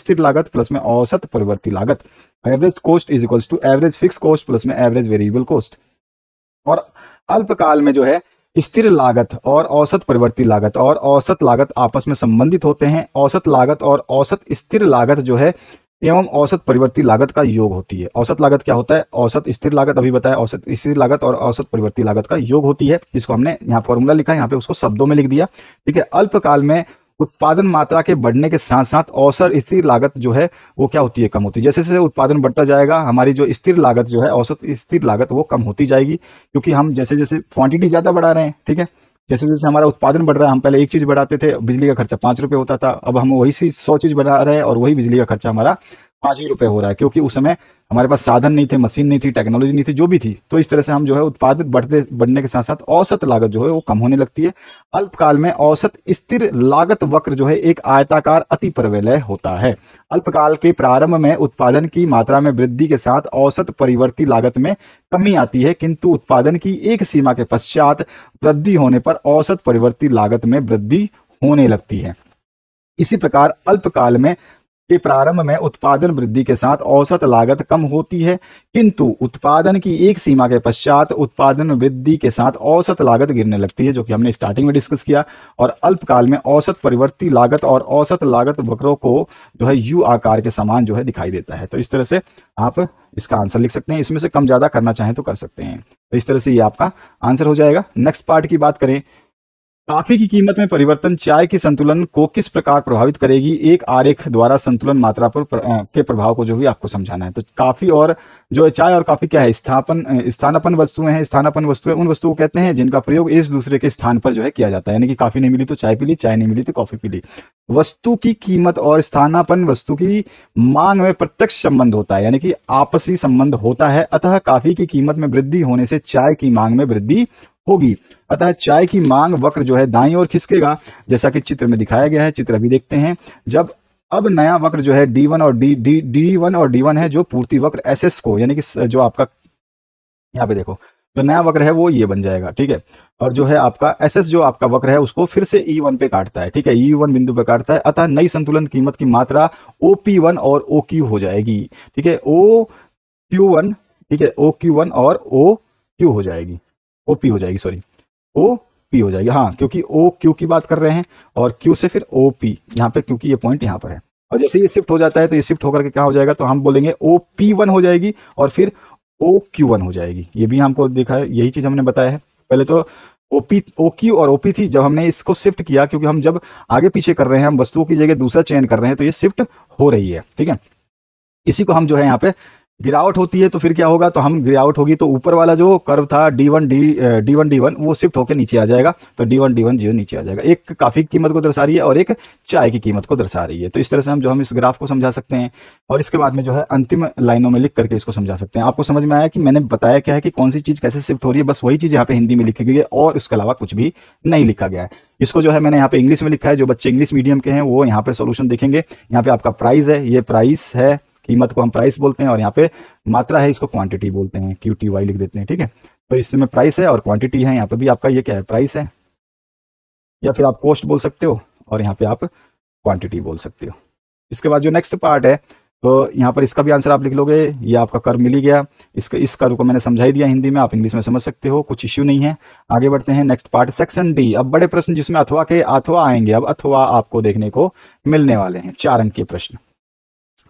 स्थिर लागत प्लस में औसत परिवर्ती लागत average cost is equals to average fix cost plus में एवरेज वेरिएबल कॉस्ट और अल्पकाल में जो है स्थिर लागत और औसत परिवर्ती लागत और औसत लागत आपस में संबंधित होते हैं औसत लागत और औसत स्थिर लागत जो है एवं औसत परिवर्ती लागत का योग होती है औसत लागत क्या होता है औसत स्थिर लागत अभी बताया औसत स्थिर लागत और औसत परिवर्ती लागत का योग होती है जिसको हमने यहाँ फॉर्मूला लिखा यहाँ पे उसको शब्दों में लिख दिया ठीक है अल्पकाल में उत्पादन मात्रा के बढ़ने के साथ साथ औसत स्थिर लागत जो है वो क्या होती है कम होती है जैसे जैसे उत्पादन बढ़ता जाएगा हमारी जो स्थिर लागत जो है औसत स्थिर लागत वो कम होती जाएगी क्योंकि हम जैसे जैसे क्वांटिटी ज़्यादा बढ़ा रहे हैं ठीक है जैसे जैसे हमारा उत्पादन बढ़ रहा है हम पहले एक चीज़ बढ़ाते थे बिजली का खर्चा पांच रुपये होता था अब हम वही सौ चीज़ बढ़ा रहे हैं और वही बिजली का खर्चा हमारा पांच ही रुपए हो रहा है क्योंकि उस समय हमारे पास साधन नहीं थे मशीन नहीं थी टेक्नोलॉजी नहीं थी जो भी थी तो इस तरह से हम जो है उत्पाद बढ़ते बढ़ने के साथ साथ औसत लागत जो है वो कम होने लगती है अल्पकाल में औसत स्थिर लागत वक्र जो है एक आयताकार अति प्रवलय होता है अल्पकाल के प्रारंभ में उत्पादन की मात्रा में वृद्धि के साथ औसत परिवर्ती लागत में कमी आती है किंतु उत्पादन की एक सीमा के पश्चात वृद्धि होने पर औसत परिवर्ती लागत में वृद्धि होने लगती है इसी प्रकार अल्पकाल में के प्रारंभ में उत्पादन वृद्धि के साथ औसत लागत कम होती है किंतु उत्पादन की एक सीमा के पश्चात उत्पादन वृद्धि के साथ औसत लागत गिरने लगती है जो कि हमने स्टार्टिंग में डिस्कस किया और अल्पकाल में औसत परिवर्ती लागत और औसत लागत वक्रों को जो है यू आकार के समान जो है दिखाई देता है तो इस तरह से आप इसका आंसर लिख सकते हैं इसमें से कम ज्यादा करना चाहें तो कर सकते हैं तो इस तरह से ये आपका आंसर हो जाएगा नेक्स्ट पार्ट की बात करें कॉफी की कीमत में परिवर्तन चाय के संतुलन को किस प्रकार प्रभावित करेगी एक आरेख द्वारा संतुलन मात्रा पर के प्रभाव को जो भी आपको समझाना है तो काफी और जो चाय और काफी क्या है स्थापन स्थानापन वस्तुएं हैं स्थानापन वस्तुएं उन वस्तुओं को कहते हैं जिनका प्रयोग एक दूसरे के स्थान पर जो है किया जाता है यानी कि काफी नहीं मिली तो चाय पी ली चाय नहीं मिली तो कॉफी पी ली वस्तु की कीमत और स्थानापन वस्तु की मांग में प्रत्यक्ष संबंध होता है यानी कि आपसी संबंध होता है अतः काफी की कीमत में वृद्धि होने से चाय की मांग में वृद्धि होगी अतः चाय की मांग वक्र जो है दाई ओर खिसकेगा जैसा कि चित्र में दिखाया गया है चित्र अभी देखते हैं जब अब नया वक्र जो है डी वन और डी डी डी वन और डी वन है जो पूर्ति वक्र एस एस को यानी कि जो आपका यहाँ पे देखो जो नया वक्र है वो ये बन जाएगा ठीक है और जो है आपका एस एस जो आपका वक्र है उसको फिर से ई वन पे काटता है ठीक है ई वन बिंदु पे काटता है अतः नई संतुलन कीमत की मात्रा ओ पी वन और ओ क्यू हो जाएगी ठीक है ओ क्यू वन ठीक है ओ क्यू वन और ओ क्यू हो जाएगी ओ पी हो जाएगी सॉरी ओ पी हो जाएगी हाँ क्योंकि ओ क्यू की बात कर रहे हैं और क्यू से फिर ओ पी यहाँ पे क्योंकि ये पॉइंट यहाँ पर है और जैसे ये शिफ्ट हो जाता है तो ये शिफ्ट होकर के क्या हो जाएगा तो हम बोलेंगे ओ पी वन हो जाएगी और फिर ओ क्यू वन हो जाएगी ये भी हमको देखा है यही चीज़ हमने बताया है पहले तो ओपी ओ क्यू और ओपी थी जब हमने इसको शिफ्ट किया क्योंकि हम जब आगे पीछे कर रहे हैं हम वस्तुओं की जगह दूसरा चयन कर रहे हैं तो ये शिफ्ट हो रही है ठीक है इसी को हम जो है यहाँ पे गिरावट होती है तो फिर क्या होगा तो हम गिरावट होगी तो ऊपर वाला जो कर्व था D one D D one D one वो शिफ्ट होकर नीचे आ जाएगा तो D one D one zero नीचे आ जाएगा एक काफ़ी कीमत को दर्शा रही है और एक चाय की कीमत को दर्शा रही है तो इस तरह से हम जो हम इस ग्राफ को समझा सकते हैं और इसके बाद में जो है अंतिम लाइनों में लिख करके इसको समझा सकते हैं आपको समझ में आया कि मैंने बताया क्या है कि कौन सी चीज़ कैसे शिफ्ट हो रही है बस वही चीज़ यहाँ पे हिंदी में लिखी गई है और उसके अलावा कुछ भी नहीं लिखा गया है इसको जो है मैंने यहाँ पे इंग्लिश में लिखा है जो बच्चे इंग्लिश मीडियम के हैं वो यहाँ पे सोल्यूशन देखेंगे यहाँ पे आपका प्राइस है ये प्राइस है कीमत को हम प्राइस बोलते हैं और यहाँ पे मात्रा है इसको क्वांटिटी बोलते हैं क्यू टी वाई लिख देते हैं ठीक है तो इसमें प्राइस है और क्वांटिटी है यहाँ पे भी आपका ये क्या है प्राइस है या फिर आप कॉस्ट बोल सकते हो और यहाँ पे आप क्वांटिटी बोल सकते हो इसके बाद जो नेक्स्ट पार्ट है तो यहाँ पर इसका भी आंसर आप लिख लोगे ये आपका कर मिली गया इसका इस कर को मैंने समझाई दिया हिंदी में आप इंग्लिश में समझ सकते हो कुछ इश्यू नहीं है आगे बढ़ते हैं नेक्स्ट पार्ट सेक्शन डी अब बड़े प्रश्न जिसमें अथवा के अथवा आएंगे अब अथवा आपको देखने को मिलने वाले हैं चार अंक के प्रश्न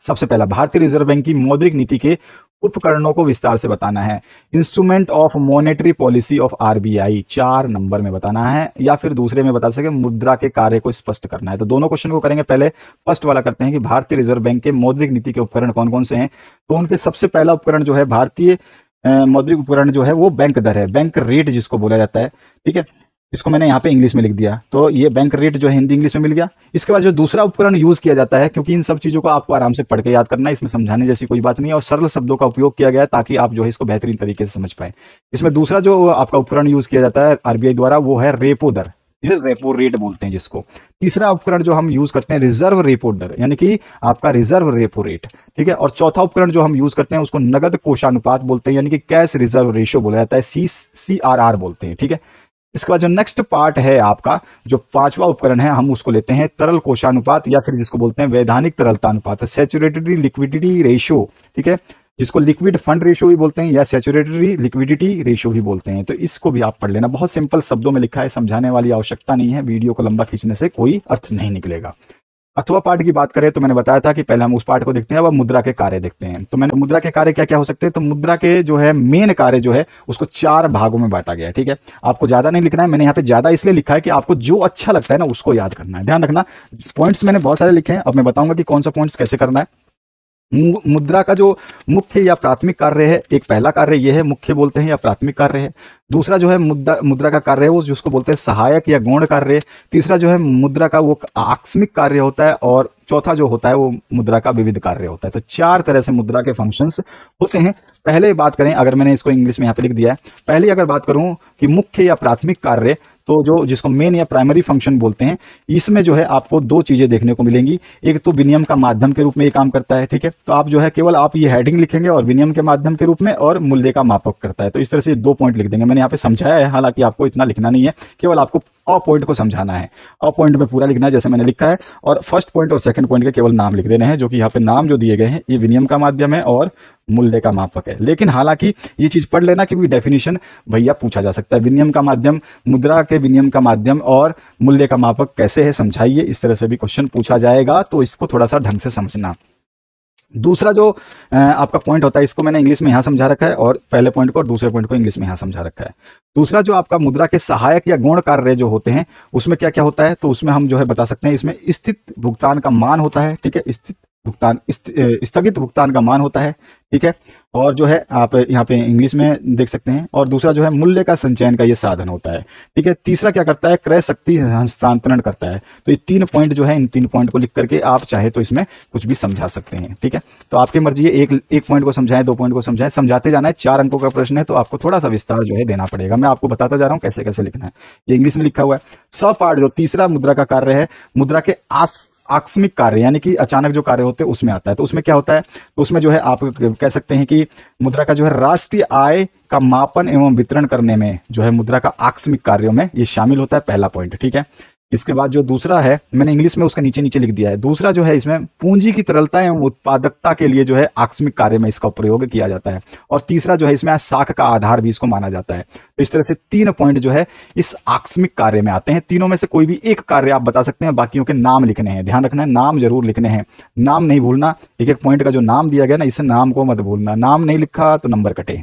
सबसे पहला भारतीय रिजर्व बैंक की मौद्रिक नीति के उपकरणों को विस्तार से बताना है instrument of monetary policy of RBI चार नंबर में बताना है या फिर दूसरे में बता सके मुद्रा के कार्य को स्पष्ट करना है तो दोनों क्वेश्चन को करेंगे पहले फर्स्ट वाला करते हैं कि भारतीय रिजर्व बैंक के मौद्रिक नीति के उपकरण कौन कौन से हैं तो उनके सबसे पहला उपकरण जो है भारतीय मौद्रिक उपकरण जो है वो बैंक दर है बैंक रेट जिसको बोला जाता है ठीक है इसको मैंने यहाँ पे इंग्लिश में लिख दिया तो ये बैंक रेट जो है हिंदी इंग्लिश में मिल गया इसके बाद जो दूसरा उपकरण यूज किया जाता है क्योंकि इन सब चीजों को आपको आराम से पढ़ के याद करना है इसमें समझाने जैसी कोई बात नहीं है और सरल शब्दों का उपयोग किया गया है ताकि आप जो है इसको बेहतरीन तरीके से समझ पाए इसमें दूसरा जो आपका उपकरण यूज किया जाता है आरबीआई द्वारा वो है रेपो दर रेपो रेट बोलते हैं जिसको तीसरा उपकरण जो हम यूज करते हैं रिजर्व रेपो दर यानी कि आपका रिजर्व रेपो रेट ठीक है और चौथा उपकरण जो हम यूज करते हैं उसको नगद कोषानुपात बोलते हैं यानी कि कैश रिजर्व रेशियो बोला जाता है सी सी आर आर बोलते हैं ठीक है इसके बाद जो नेक्स्ट पार्ट है आपका जो पांचवा उपकरण है हम उसको लेते हैं तरल कोशानुपात या फिर जिसको बोलते हैं वैधानिक तरलता अनुपात सेचुरेटरी लिक्विडिटी रेशियो ठीक है जिसको लिक्विड फंड रेशियो भी बोलते हैं या सेचुरेटरी लिक्विडिटी रेशियो भी बोलते हैं तो इसको भी आप पढ़ लेना बहुत सिंपल शब्दों में लिखा है समझाने वाली आवश्यकता नहीं है वीडियो को लंबा खींचने से कोई अर्थ नहीं निकलेगा अथवा पाठ की बात करें तो मैंने बताया था कि पहले हम उस पाठ को देखते हैं अब मुद्रा के कार्य देखते हैं तो मैंने मुद्रा के कार्य क्या क्या हो सकते हैं तो मुद्रा के जो है मेन कार्य जो है उसको चार भागों में बांटा गया है ठीक है आपको ज्यादा नहीं लिखना है मैंने यहाँ पे ज्यादा इसलिए लिखा है कि आपको जो अच्छा लगता है ना उसको याद करना है ध्यान रखना पॉइंट्स मैंने बहुत सारे लिखे हैं अब मैं बताऊंगा कि कौन सा पॉइंट्स कैसे करना है मुद्रा का जो मुख्य या प्राथमिक कार्य है एक पहला कार्य यह है मुख्य बोलते हैं या प्राथमिक कार्य है दूसरा जो है मुद्रा मुद्रा का कार्य है वो जिसको बोलते हैं सहायक या गौण कार्य तीसरा जो है मुद्रा का वो आकस्मिक कार्य होता है और चौथा जो होता है वो मुद्रा का विविध कार्य होता है तो चार तरह से मुद्रा के फंक्शन होते हैं पहले बात करें अगर मैंने इसको इंग्लिश में यहाँ पे लिख दिया है पहले अगर बात करूं कि मुख्य या प्राथमिक कार्य तो जो जिसको मेन या प्राइमरी फंक्शन बोलते हैं इसमें जो है आपको दो चीज़ें देखने को मिलेंगी एक तो विनियम का माध्यम के रूप में ये काम करता है ठीक है तो आप जो है केवल आप ये हेडिंग लिखेंगे और विनियम के माध्यम के रूप में और मूल्य का मापक करता है तो इस तरह से दो पॉइंट लिख देंगे मैंने यहाँ पे समझाया है हालांकि आपको इतना लिखना नहीं है केवल आपको अ पॉइंट को समझाना है अ पॉइंट में पूरा लिखना है जैसे मैंने लिखा है और फर्स्ट पॉइंट और सेकंड पॉइंट के केवल नाम लिख देने हैं जो कि यहाँ पे नाम जो दिए गए हैं ये विनियम का माध्यम है और मूल्य का मापक है लेकिन हालांकि ये चीज़ पढ़ लेना क्योंकि डेफिनेशन भैया पूछा जा सकता है विनियम का माध्यम मुद्रा के विनियम का माध्यम और मूल्य का मापक कैसे है समझाइए इस तरह से भी क्वेश्चन पूछा जाएगा तो इसको थोड़ा सा ढंग से समझना दूसरा जो आपका पॉइंट होता है इसको मैंने इंग्लिश में यहां समझा रखा है और पहले पॉइंट को और दूसरे पॉइंट को इंग्लिश में यहां समझा रखा है दूसरा जो आपका मुद्रा के सहायक या गुण कार्य जो होते हैं उसमें क्या क्या होता है तो उसमें हम जो है बता सकते हैं इसमें स्थित भुगतान का मान होता है ठीक है स्थित भुगतान स्थगित भुगतान का मान होता है ठीक है और जो है आप यहाँ पे इंग्लिश में देख सकते हैं और दूसरा जो है मूल्य का संचयन का ये साधन होता है ठीक है तीसरा क्या करता है क्रय शक्ति हस्तांतरण करता है तो ये तीन पॉइंट जो है इन तीन पॉइंट को लिख करके आप चाहे तो इसमें कुछ भी समझा सकते हैं ठीक है तो आपकी मर्जी है एक एक पॉइंट को समझाएं दो पॉइंट को समझाएं समझाते जाना है चार अंकों का प्रश्न है तो आपको थोड़ा सा विस्तार जो है देना पड़ेगा मैं आपको बताता जा रहा हूँ कैसे कैसे लिखना है ये इंग्लिश में लिखा हुआ है स पार्ट जो तीसरा मुद्रा का कार्य है मुद्रा के आस आकस्मिक कार्य यानी कि अचानक जो कार्य होते हैं उसमें आता है तो उसमें क्या होता है तो उसमें जो है आप कह सकते हैं कि मुद्रा का जो है राष्ट्रीय आय का मापन एवं वितरण करने में जो है मुद्रा का आकस्मिक कार्यों में ये शामिल होता है पहला पॉइंट ठीक है इसके बाद जो दूसरा है मैंने इंग्लिश में उसका नीचे नीचे लिख दिया है दूसरा जो है इसमें पूंजी की तरलता एवं उत्पादकता के लिए जो है आकस्मिक कार्य में इसका प्रयोग किया जाता है और तीसरा जो है इसमें साख का आधार भी इसको माना जाता है तो इस तरह से तीन पॉइंट जो है इस आकस्मिक कार्य में आते हैं तीनों में से कोई भी एक कार्य आप बता सकते हैं बाकियों के नाम लिखने हैं ध्यान रखना है नाम जरूर लिखने हैं नाम नहीं भूलना एक एक पॉइंट का जो नाम दिया गया ना इस नाम को मत भूलना नाम नहीं लिखा तो नंबर कटे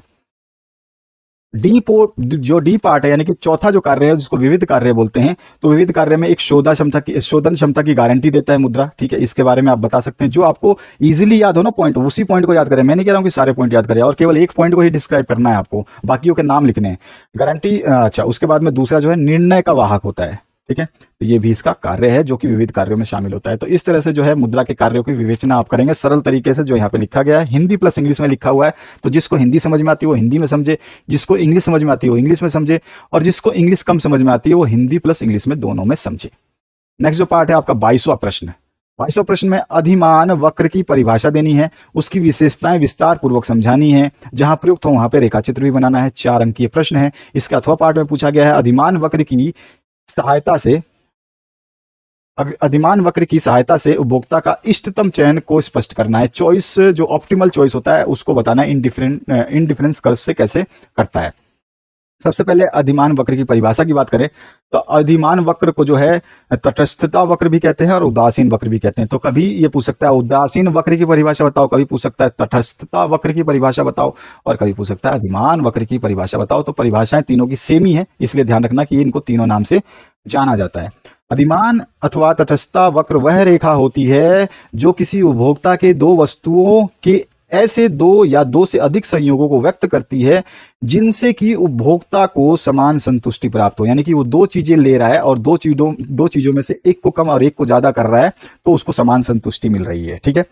डी जो डी पार्ट है यानी कि चौथा जो कार्य है जिसको विविध कार्य बोलते हैं तो विविध कार्य में एक शोधा क्षमता की शोधन क्षमता की गारंटी देता है मुद्रा ठीक है इसके बारे में आप बता सकते हैं जो आपको इजीली याद हो ना पॉइंट उसी पॉइंट को याद करें मैं नहीं कह रहा हूँ कि सारे पॉइंट याद करें और केवल एक पॉइंट को ही डिस्क्राइब करना है आपको बाकी के नाम लिखने हैं गारंटी अच्छा उसके बाद में दूसरा जो है निर्णय का वाहक होता है ठीक है तो ये भी इसका कार्य है जो कि विविध कार्यों में शामिल होता है तो इस तरह से जो है मुद्रा के कार्यों की विवेचना आप करेंगे सरल तरीके से जो यहाँ पे लिखा गया है हिंदी प्लस इंग्लिश में लिखा हुआ है तो जिसको हिंदी समझ में आती है वो हिंदी में समझे जिसको इंग्लिश समझ में आती है वो इंग्लिश में समझे और जिसको इंग्लिश कम समझ में आती है वो हिंदी प्लस इंग्लिश में दोनों में समझे नेक्स्ट जो पार्ट है आपका बाईसवा प्रश्न बाईसवा प्रश्न में अधिमान वक्र की परिभाषा देनी है उसकी विशेषताएं विस्तार पूर्वक समझानी है जहां प्रयुक्त हो वहां पे रेखा चित्र भी बनाना है चार अंकीय प्रश्न है इसका अथवा पार्ट में पूछा गया है अधिमान वक्र की सहायता से अधिमान वक्र की सहायता से उपभोक्ता का इष्टतम चयन को स्पष्ट करना है चॉइस जो ऑप्टिमल चॉइस होता है उसको बताना है indifferent indifference curve से कैसे करता है सबसे पहले अधिमान वक्र की परिभाषा की बात करें तो अधिमान वक्र को जो है तटस्थता वक्र भी कहते हैं और उदासीन वक्र भी कहते हैं तो कभी ये पूछ सकता है उदासीन वक्र की परिभाषा बताओ कभी पूछ सकता है तटस्थता वक्र की परिभाषा बताओ और कभी पूछ सकता है अधिमान वक्र की परिभाषा बताओ तो परिभाषाएं तीनों की सेम ही है इसलिए ध्यान रखना कि इनको तीनों नाम से जाना जाता है अधिमान अथवा तटस्थता वक्र वह रेखा होती है जो किसी उपभोक्ता के दो वस्तुओं के ऐसे दो या दो से अधिक संयोगों को व्यक्त करती है जिनसे कि उपभोक्ता को समान संतुष्टि प्राप्त हो यानी कि वो दो चीजें ले रहा है और दो चीजों दो चीजों में से एक को कम और एक को ज्यादा कर रहा है तो उसको समान संतुष्टि मिल रही है ठीक है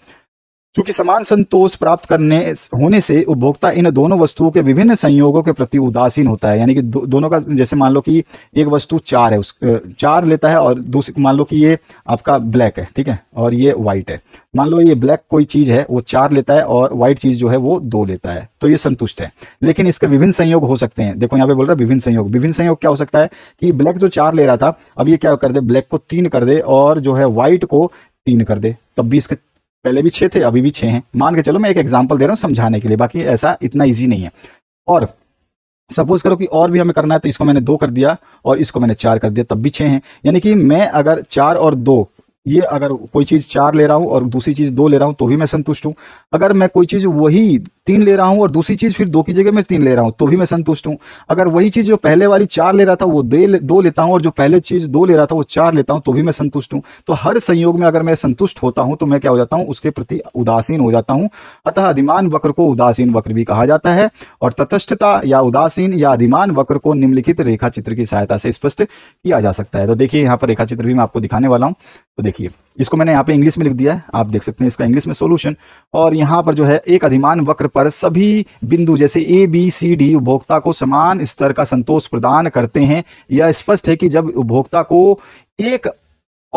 क्योंकि समान संतोष प्राप्त करने होने से उपभोक्ता इन दोनों वस्तुओं के विभिन्न संयोगों के प्रति उदासीन होता है यानी कि दो, दोनों का जैसे मान लो कि एक वस्तु चार है उस चार लेता है और दूसरी मान लो कि ये आपका ब्लैक है ठीक है और ये व्हाइट है मान लो ये ब्लैक कोई चीज है वो चार लेता है और व्हाइट चीज जो है वो दो लेता है तो ये संतुष्ट है लेकिन इसके विभिन्न संयोग हो सकते हैं देखो यहाँ पे बोल रहा है विभिन्न संयोग विभिन्न संयोग क्या हो सकता है कि ब्लैक जो चार ले रहा था अब ये क्या कर दे ब्लैक को तीन कर दे और जो है व्हाइट को तीन कर दे तब भी इसके पहले भी छे थे अभी भी छे हैं मान के चलो मैं एक एग्जाम्पल दे रहा हूँ समझाने के लिए बाकी ऐसा इतना ईजी नहीं है और सपोज करो कि और भी हमें करना है तो इसको मैंने दो कर दिया और इसको मैंने चार कर दिया तब भी छे हैं यानी कि मैं अगर चार और दो ये अगर कोई चीज चार ले रहा हूं और दूसरी चीज दो ले रहा हूं तो भी मैं संतुष्ट हूँ अगर मैं कोई चीज वही तीन ले रहा हूँ और दूसरी चीज फिर दो की जगह मैं तीन ले रहा हूं तो भी मैं संतुष्ट हूँ अगर वही चीज जो पहले वाली चार ले रहा था वो दे दो लेता हूं और जो पहले चीज दो ले रहा था वो चार लेता हूं तो भी मैं संतुष्ट हूँ तो हर संयोग में अगर मैं संतुष्ट होता हूं तो मैं क्या हो जाता हूँ उसके प्रति उदासीन हो जाता हूँ अतः अधिमान वक्र को उदासीन वक्र भी कहा जाता है और तटस्थता या उदासीन या अधिमान वक्र को निम्नलिखित रेखा चित्र की सहायता से स्पष्ट किया जा सकता है तो देखिए यहाँ पर रेखा चित्र भी मैं आपको दिखाने वाला हूँ तो देखिए देखिए इसको मैंने यहाँ पे इंग्लिश में लिख दिया है आप देख सकते हैं इसका इंग्लिश में सॉल्यूशन और यहाँ पर जो है एक अधिमान वक्र पर सभी बिंदु जैसे ए बी सी डी उपभोक्ता को समान स्तर का संतोष प्रदान करते हैं यह स्पष्ट है कि जब उपभोक्ता को एक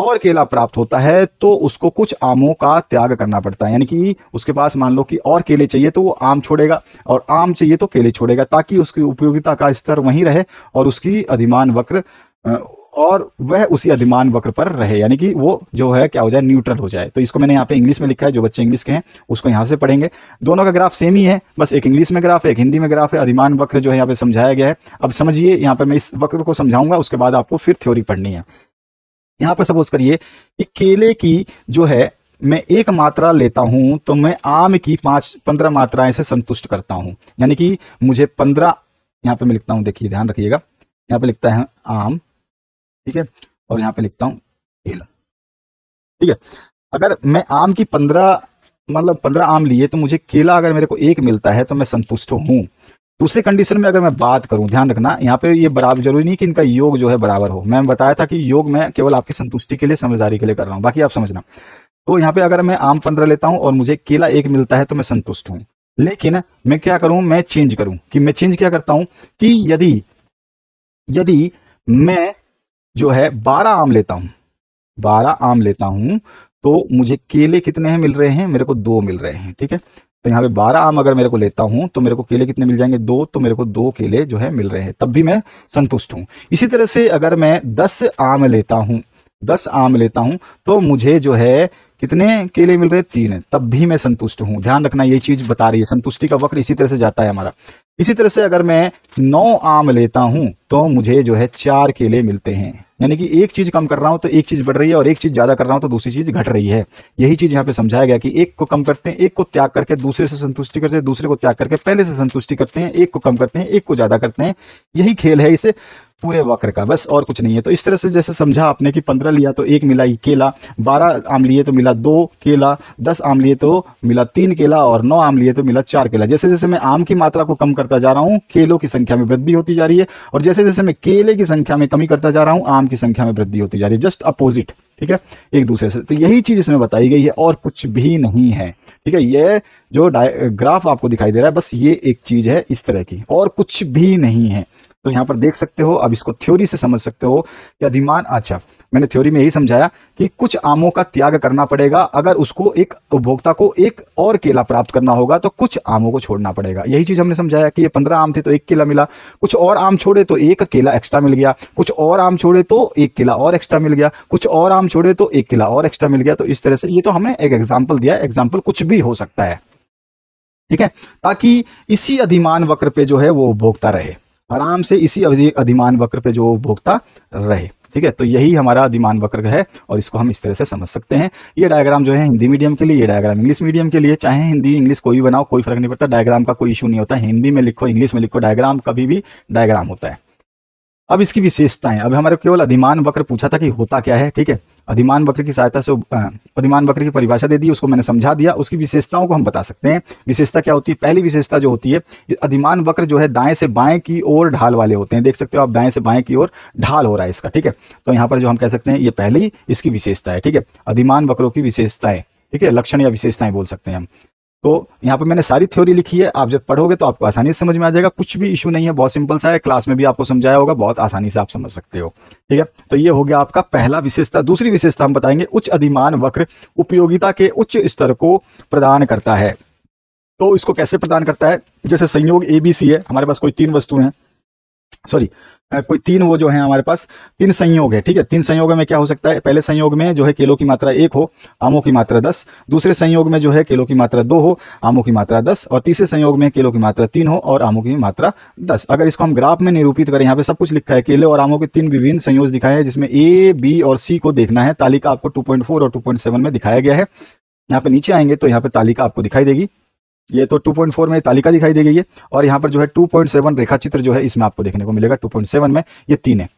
और केला प्राप्त होता है तो उसको कुछ आमों का त्याग करना पड़ता है यानी कि उसके पास मान लो कि और केले चाहिए तो वो आम छोड़ेगा और आम चाहिए तो केले छोड़ेगा ताकि उसकी उपयोगिता का स्तर वहीं रहे और उसकी अधिमान वक्र और वह उसी अधिमान वक्र पर रहे यानी कि वो जो है क्या हो जाए न्यूट्रल हो जाए तो इसको मैंने यहाँ पे इंग्लिश में लिखा है जो बच्चे इंग्लिश के हैं उसको यहाँ से पढ़ेंगे दोनों का ग्राफ सेम ही है बस एक इंग्लिश में ग्राफ है एक हिंदी में ग्राफ है अधिमान वक्र जो है यहाँ पे समझाया गया है अब समझिए यहाँ पर मैं इस वक्र को समझाऊंगा उसके बाद आपको फिर थ्योरी पढ़नी है यहाँ पर सपोज करिए कि केले की जो है मैं एक मात्रा लेता हूं तो मैं आम की पांच पंद्रह मात्राएं से संतुष्ट करता हूं यानी कि मुझे पंद्रह यहाँ पे मैं लिखता हूं देखिए ध्यान रखिएगा यहाँ पे लिखता है आम ठीक है और यहाँ पे लिखता हूँ केला ठीक है अगर मैं आम की पंद्रह मतलब पंद्रह आम लिए तो मुझे केला अगर मेरे को एक मिलता है तो मैं संतुष्ट हूँ दूसरे कंडीशन में अगर मैं बात करूं ध्यान रखना यहाँ पे ये बराबर जरूरी नहीं कि इनका योग जो है बराबर हो मैंने बताया था कि योग मैं केवल आपकी संतुष्टि के लिए समझदारी के लिए कर रहा हूँ बाकी आप समझना तो यहाँ पे अगर मैं आम पंद्रह लेता हूँ और मुझे केला एक मिलता है तो मैं संतुष्ट हूँ लेकिन मैं क्या करूं मैं चेंज करूं कि मैं चेंज क्या करता हूं कि यदि यदि मैं जो है बारह आम लेता हूं बारह आम लेता हूं तो मुझे केले कितने हैं मिल रहे हैं मेरे को दो मिल रहे हैं ठीक है तो यहाँ पे बारह आम अगर मेरे को लेता हूं तो मेरे को केले कितने मिल जाएंगे दो तो मेरे को दो केले जो है मिल रहे हैं तब भी मैं संतुष्ट हूं इसी तरह से अगर मैं दस आम लेता हूं दस आम लेता हूं तो मुझे जो है कितने केले मिल रहे हैं तीन तब भी मैं संतुष्ट हूं ध्यान रखना ये चीज बता रही है संतुष्टि का वक्र इसी तरह से जाता है हमारा इसी तरह से अगर मैं नौ आम लेता हूं तो मुझे जो है चार केले मिलते हैं यानी कि एक चीज कम कर रहा हूं तो एक चीज बढ़ रही है और एक चीज ज्यादा कर रहा हूं तो दूसरी चीज घट रही है यही चीज यहां पे समझाया गया कि एक को कम करते हैं एक को त्याग करके दूसरे से संतुष्टि करते हैं दूसरे को त्याग करके पहले से संतुष्टि करते हैं एक को कम करते हैं एक को ज्यादा करते हैं यही खेल है इसे पूरे वक्र का बस और कुछ नहीं है तो इस तरह से जैसे समझा आपने कि पंद्रह लिया तो एक मिला केला बारह आम लिए तो मिला दो केला दस आम लिए तो मिला तीन केला और नौ आम लिए तो मिला चार केला जैसे जैसे मैं आम की मात्रा को कम करता जा रहा हूँ केलों की संख्या में वृद्धि होती जा रही है और जैसे जैसे मैं केले की संख्या में कमी करता जा रहा हूँ आम की संख्या में वृद्धि होती जा रही है जस्ट अपोजिट ठीक है एक दूसरे से तो यही चीज इसमें बताई गई है और कुछ भी नहीं है ठीक है ये जो ग्राफ आपको दिखाई दे रहा है बस ये एक चीज है इस तरह की और कुछ भी नहीं है तो यहाँ पर देख सकते हो अब इसको थ्योरी से समझ सकते हो कि अधिमान अच्छा मैंने थ्योरी में यही समझाया कि कुछ आमों का त्याग करना पड़ेगा अगर उसको एक उपभोक्ता को एक और केला प्राप्त करना होगा तो कुछ आमों को छोड़ना पड़ेगा यही चीज हमने समझाया कि ये पंद्रह आम थे तो एक केला मिला कुछ और आम छोड़े तो एक केला एक्स्ट्रा मिल गया कुछ और आम छोड़े तो एक केला और एक्स्ट्रा मिल गया कुछ और आम छोड़े तो एक केला और एक्स्ट्रा मिल गया तो इस तरह से ये तो हमने एक एग्जाम्पल दिया एग्जाम्पल कुछ भी हो सकता है ठीक है ताकि इसी अधिमान वक्र पे जो है वो उपभोक्ता रहे आराम से इसी अधिमान वक्र पे जो उपभोक्ता रहे ठीक है तो यही हमारा अधिमान वक्र है और इसको हम इस तरह से समझ सकते हैं ये डायग्राम जो है हिंदी मीडियम के लिए ये डायग्राम इंग्लिश मीडियम के लिए चाहे हिंदी इंग्लिश कोई भी बनाओ कोई फर्क नहीं पड़ता डायग्राम का कोई इशू नहीं होता हिंदी में लिखो इंग्लिश में लिखो डायग्राम कभी भी डायग्राम होता है अब इसकी विशेषताएं अब हमारे केवल अधिमान वक्र पूछा था कि होता क्या है ठीक है अधिमान वक्र की सहायता से अधिमान वक्र की परिभाषा दे दी उसको मैंने समझा दिया उसकी विशेषताओं को हम बता सकते हैं विशेषता क्या होती है पहली विशेषता जो होती है अधिमान वक्र जो है दाएं से बाएं की ओर ढाल वाले होते हैं देख सकते हो आप दाएं से बाएं की ओर ढाल हो रहा है इसका ठीक है तो यहाँ पर जो हम कह सकते हैं ये पहली इसकी विशेषता है ठीक है अधिमान वक्रों की विशेषता है ठीक है लक्षण या विशेषताएं बोल सकते हैं हम तो यहाँ पे मैंने सारी थ्योरी लिखी है आप जब पढ़ोगे तो आपको आसानी से समझ में आ जाएगा कुछ भी इशू नहीं है बहुत सिंपल सा है क्लास में भी आपको समझाया होगा बहुत आसानी से आप समझ सकते हो ठीक है तो ये हो गया आपका पहला विशेषता दूसरी विशेषता हम बताएंगे उच्च अधिमान वक्र उपयोगिता के उच्च स्तर को प्रदान करता है तो इसको कैसे प्रदान करता है जैसे संयोग ए बी सी है हमारे पास कोई तीन वस्तु हैं सॉरी कोई तीन वो जो है हमारे पास तीन संयोग है ठीक है तीन संयोग में क्या हो सकता है पहले संयोग में जो है केलों की मात्रा एक हो आमों की मात्रा दस दूसरे संयोग में जो है केलों की मात्रा दो हो आमों की मात्रा दस और तीसरे संयोग में केलों की मात्रा तीन हो और आमों की मात्रा दस अगर इसको हम ग्राफ में निरूपित करें यहाँ पे सब कुछ लिखा है केले और आमों के तीन विभिन्न संयोग दिखाए हैं जिसमें ए बी और सी को देखना है तालिका आपको टू और टू में दिखाया गया है यहाँ पे नीचे आएंगे तो यहाँ पे तालिका आपको दिखाई देगी ये तो 2.4 में तालिका दिखाई दे गई है और यहाँ पर जो है 2.7 रेखा चित्र जो है इसमें आपको देखने को मिलेगा 2.7 में ये तीन है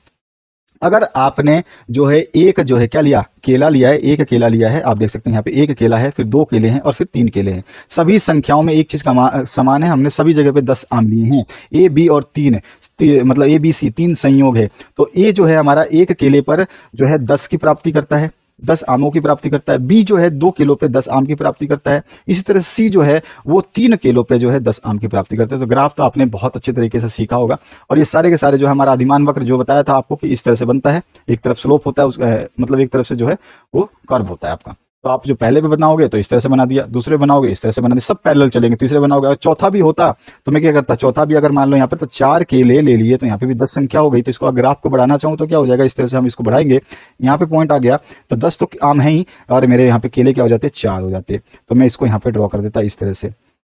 अगर आपने जो है एक जो है क्या लिया केला लिया है एक केला लिया है आप देख सकते हैं यहाँ पे एक केला है फिर दो केले हैं और फिर तीन केले हैं सभी संख्याओं में एक चीज का समान है हमने सभी जगह पे दस आम लिए हैं ए बी और तीन मतलब ए बी सी तीन संयोग है तो ए जो है हमारा एक केले पर जो है दस की प्राप्ति करता है दस आमों की प्राप्ति करता है बी जो है दो किलो पे दस आम की प्राप्ति करता है इसी तरह सी जो है वो तीन किलो पे जो है दस आम की प्राप्ति करता है तो ग्राफ तो आपने बहुत अच्छे तरीके से सीखा होगा और ये सारे के सारे जो है हमारा अधिमान वक्र जो बताया था आपको कि इस तरह से बनता है एक तरफ स्लोप होता है उसका मतलब एक तरफ से जो है वो कर्व होता है आपका तो आप जो पहले भी बनाओगे तो इस तरह से बना दिया दूसरे बनाओगे इस तरह से बना दिया सब पैरेलल चलेंगे तीसरे बनाओगे अगर चौथा भी होता तो मैं क्या करता चौथा भी अगर मान लो यहाँ पर तो चार केले ले लिए तो यहाँ पे भी दस संख्या हो गई तो इसको अगर आपको बढ़ाना चाहूँ तो क्या हो जाएगा इस तरह से हम इसको बढ़ाएंगे यहाँ पे पॉइंट आ गया तो दस तो आम है ही और मेरे यहाँ पे केले क्या हो जाते चार हो जाते तो मैं इसको यहाँ पे ड्रॉ कर देता इस तरह से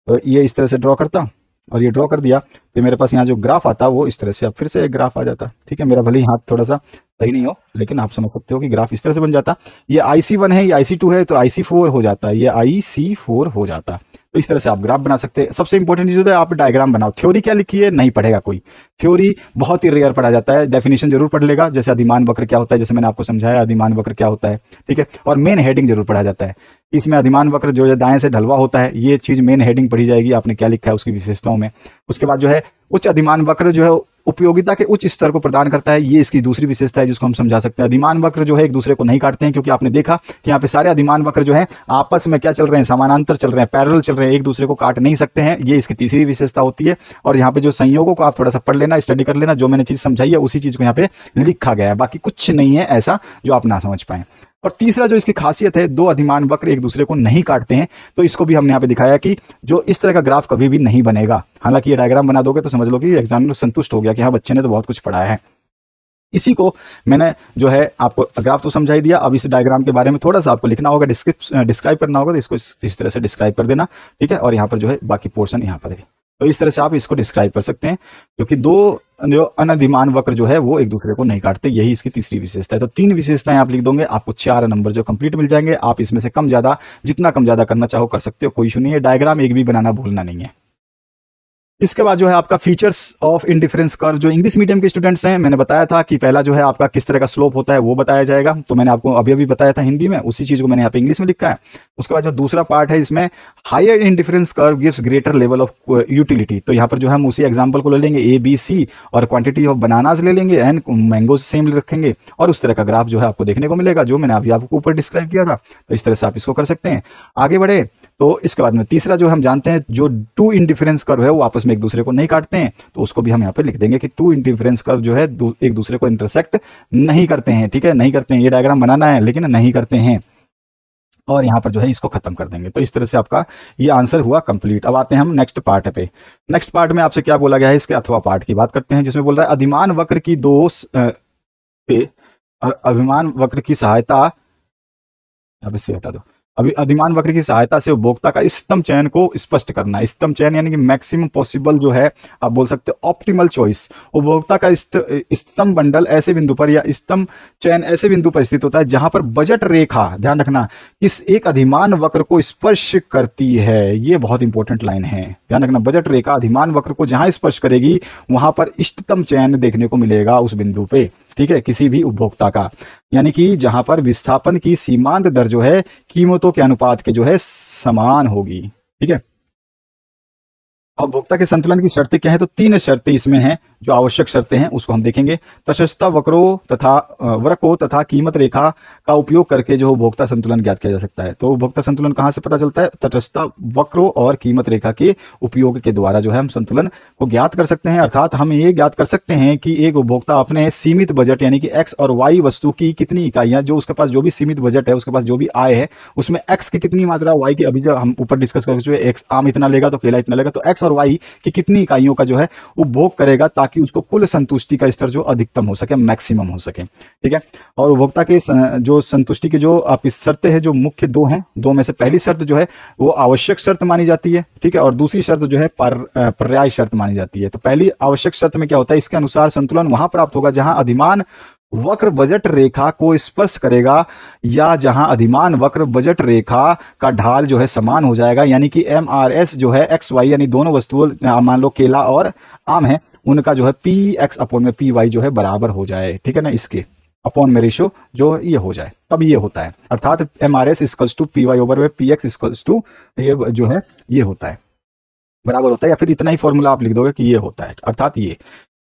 तो ये इस तरह से ड्रॉ करता और ये ड्रॉ कर दिया तो मेरे पास यहाँ जो ग्राफ आता वो इस तरह से अब फिर से एक ग्राफ आ जाता ठीक है मेरा भले हाथ थोड़ा सा सही नहीं हो लेकिन आप समझ सकते हो कि ग्राफ इस तरह से बन जाता ये आई सी वन है ये आई सी टू है तो आई सी फोर हो जाता है ये आई सी फोर हो जाता तो इस तरह से आप ग्राफ बना सकते हैं सबसे इंपॉर्टेंट चीज होता है आप डायग्राम बनाओ थ्योरी क्या लिखी है नहीं पढ़ेगा कोई थ्योरी बहुत ही रेयर पढ़ा जाता है डेफिनेशन जरूर पढ़ लेगा जैसे अधिमान वक्र क्या होता है जैसे मैंने आपको समझाया अधिमान वक्र क्या होता है ठीक है और मेन हेडिंग जरूर पढ़ा जाता है इसमें अधिमान वक्र जो है दाएं से ढलवा होता है ये चीज मेन हेडिंग पढ़ी जाएगी आपने क्या लिखा है उसकी विशेषताओं में उसके बाद जो है उच्च अधिमान वक्र जो है उपयोगिता के उच्च स्तर को प्रदान करता है ये इसकी दूसरी विशेषता है जिसको हम समझा सकते हैं अधिमान वक्र जो है एक दूसरे को नहीं काटते हैं क्योंकि आपने देखा कि यहाँ पे सारे अधिमान वक्र जो है आपस में क्या चल रहे हैं समानांतर चल रहे हैं पैरल चल रहे हैं एक दूसरे को काट नहीं सकते हैं ये इसकी तीसरी विशेषता होती है और यहाँ पे जो संयोगों को आप थोड़ा सा पढ़ लेना स्टडी कर लेना जो मैंने चीज समझाई है उसी चीज को यहाँ पे लिखा गया है बाकी कुछ नहीं है ऐसा जो आप ना समझ पाए और तीसरा जो इसकी खासियत है दो अधिमान वक्र एक दूसरे को नहीं काटते हैं तो इसको भी हमने यहाँ पे दिखाया कि जो इस तरह का ग्राफ कभी भी नहीं बनेगा हालांकि ये डायग्राम बना दोगे तो समझ लो कि में संतुष्ट हो गया कि हाँ बच्चे ने तो बहुत कुछ पढ़ाया है इसी को मैंने जो है आपको ग्राफ तो समझाई दिया अब इस डायग्राम के बारे में थोड़ा सा आपको लिखना होगा डिस्क्रिप डिस्क्राइब करना होगा तो इसको इस, इस तरह से डिस्क्राइब कर देना ठीक है और यहाँ पर जो है बाकी पोर्शन यहाँ पर है तो इस तरह से आप इसको डिस्क्राइब कर सकते हैं क्योंकि दो जो अनधिमान वक्र जो है वो एक दूसरे को नहीं काटते यही इसकी तीसरी विशेषता है तो तीन विशेषताएं आप लिख दोगे आपको चार नंबर जो कंप्लीट मिल जाएंगे आप इसमें से कम ज्यादा जितना कम ज्यादा करना चाहो कर सकते हो कोई इशू नहीं है डायग्राम एक भी बनाना भूलना नहीं है इसके बाद जो है आपका फीचर्स ऑफ इंडिफरेंस कर जो इंग्लिश मीडियम के स्टूडेंट्स हैं मैंने बताया था कि पहला जो है आपका किस तरह का स्लोप होता है वो बताया जाएगा तो मैंने आपको अभी अभी बताया था हिंदी में उसी चीज को मैंने यहाँ पे इंग्लिश में लिखा है उसके बाद जो दूसरा पार्ट है इसमें higher indifference curve gives greater level of utility तो यहाँ पर जो हम उसी एग्जाम्पल को ले लेंगे ए बी सी और क्वांटिटी ऑफ बनानाज ले लेंगे एंड मैंगोज सेम रखेंगे और उस तरह का ग्राफ जो है आपको देखने को मिलेगा जो मैंने अभी आपको ऊपर डिस्क्राइब किया था तो इस तरह से आप इसको कर सकते हैं आगे बढ़े तो इसके बाद में तीसरा जो हम जानते हैं जो टू इंडिफरेंस कर्व है वो आपस में एक दूसरे को नहीं काटते हैं तो उसको भी हम यहाँ पर लिख देंगे कि टू इंडिफरेंस कर्व जो है एक दूसरे को इंटरसेक्ट नहीं करते हैं ठीक है नहीं करते हैं ये डायग्राम बनाना है लेकिन नहीं करते हैं और यहाँ पर जो है इसको खत्म कर देंगे तो इस तरह से आपका ये आंसर हुआ कंप्लीट अब आते हैं हम नेक्स्ट पार्ट पे नेक्स्ट पार्ट में आपसे क्या बोला गया है इसके अथवा पार्ट की बात करते हैं जिसमें बोल रहा है अधिमान वक्र की दो अभिमान वक्र की सहायता यहाँ पे हटा दो अभी अधिमान वक्र की सहायता से उपभोक्ता का इष्टतम चयन को स्पष्ट करना इष्टतम चयन यानी कि मैक्सिमम पॉसिबल जो है आप बोल सकते हैं ऑप्टिमल चॉइस उपभोक्ता का इष्टतम बंडल ऐसे बिंदु पर या इष्टतम चयन ऐसे बिंदु पर स्थित होता है जहां पर बजट रेखा ध्यान रखना इस एक अधिमान वक्र को स्पर्श करती है ये बहुत इंपॉर्टेंट लाइन है ध्यान रखना बजट रेखा अधिमान वक्र को जहां स्पर्श करेगी वहां पर इष्टतम चयन देखने को मिलेगा उस बिंदु पे ठीक है किसी भी उपभोक्ता का यानी कि जहां पर विस्थापन की सीमांत दर जो है कीमतों के अनुपात के जो है समान होगी ठीक है उपभोक्ता के संतुलन की शर्तें क्या है तो तीन शर्तें इसमें हैं जो आवश्यक शर्तें हैं उसको हम देखेंगे तशस्ता वक्रो तथा वक्रो तथा कीमत रेखा का उपयोग करके जो उपभोक्ता संतुलन ज्ञात किया जा सकता है तो उपभोक्ता संतुलन कहाँ से पता चलता है तटस्थता वक्रो और कीमत रेखा के उपयोग के द्वारा जो है हम संतुलन को ज्ञात कर सकते हैं अर्थात हम ये ज्ञात कर सकते हैं कि एक उपभोक्ता अपने सीमित बजट यानी कि एक्स और वाई वस्तु की कितनी इकाइयां जो उसके पास जो भी सीमित बजट है उसके पास जो भी आय है उसमें एक्स की कितनी मात्रा वाई की अभी जो हम ऊपर डिस्कस कर चुके एक्स आम इतना लेगा तो केला इतना लेगा तो एक्स और वाई की कितनी इकाइयों का जो है उपभोग करेगा ताकि ताकि उसको कुल संतुष्टि का स्तर जो अधिकतम हो सके मैक्सिमम हो सके ठीक है और उपभोक्ता के जो संतुष्टि के जो आपकी शर्तें हैं जो मुख्य दो हैं दो में से पहली शर्त जो है वो आवश्यक शर्त मानी जाती है ठीक है और दूसरी शर्त जो है पर्याय शर्त मानी जाती है तो पहली आवश्यक शर्त में क्या होता है इसके अनुसार संतुलन वहां प्राप्त होगा जहां अधिमान वक्र बजट रेखा को स्पर्श करेगा या जहां अधिमान वक्र बजट रेखा का ढाल जो है समान हो जाएगा यानी कि एम जो है एक्स वाई यानी दोनों वस्तुओं मान लो केला और आम है उनका जो है पी एक्स अपॉन में पी वाई जो है बराबर हो जाए ठीक है ना इसके अपॉन में रेशियो जो ये हो जाए तब ये होता है अर्थात M R S equals to P Y over में पी एक्स इक्वल्स टू ये जो है ये होता है बराबर होता है या फिर इतना ही फॉर्मूला आप लिख दोगे कि ये होता है अर्थात ये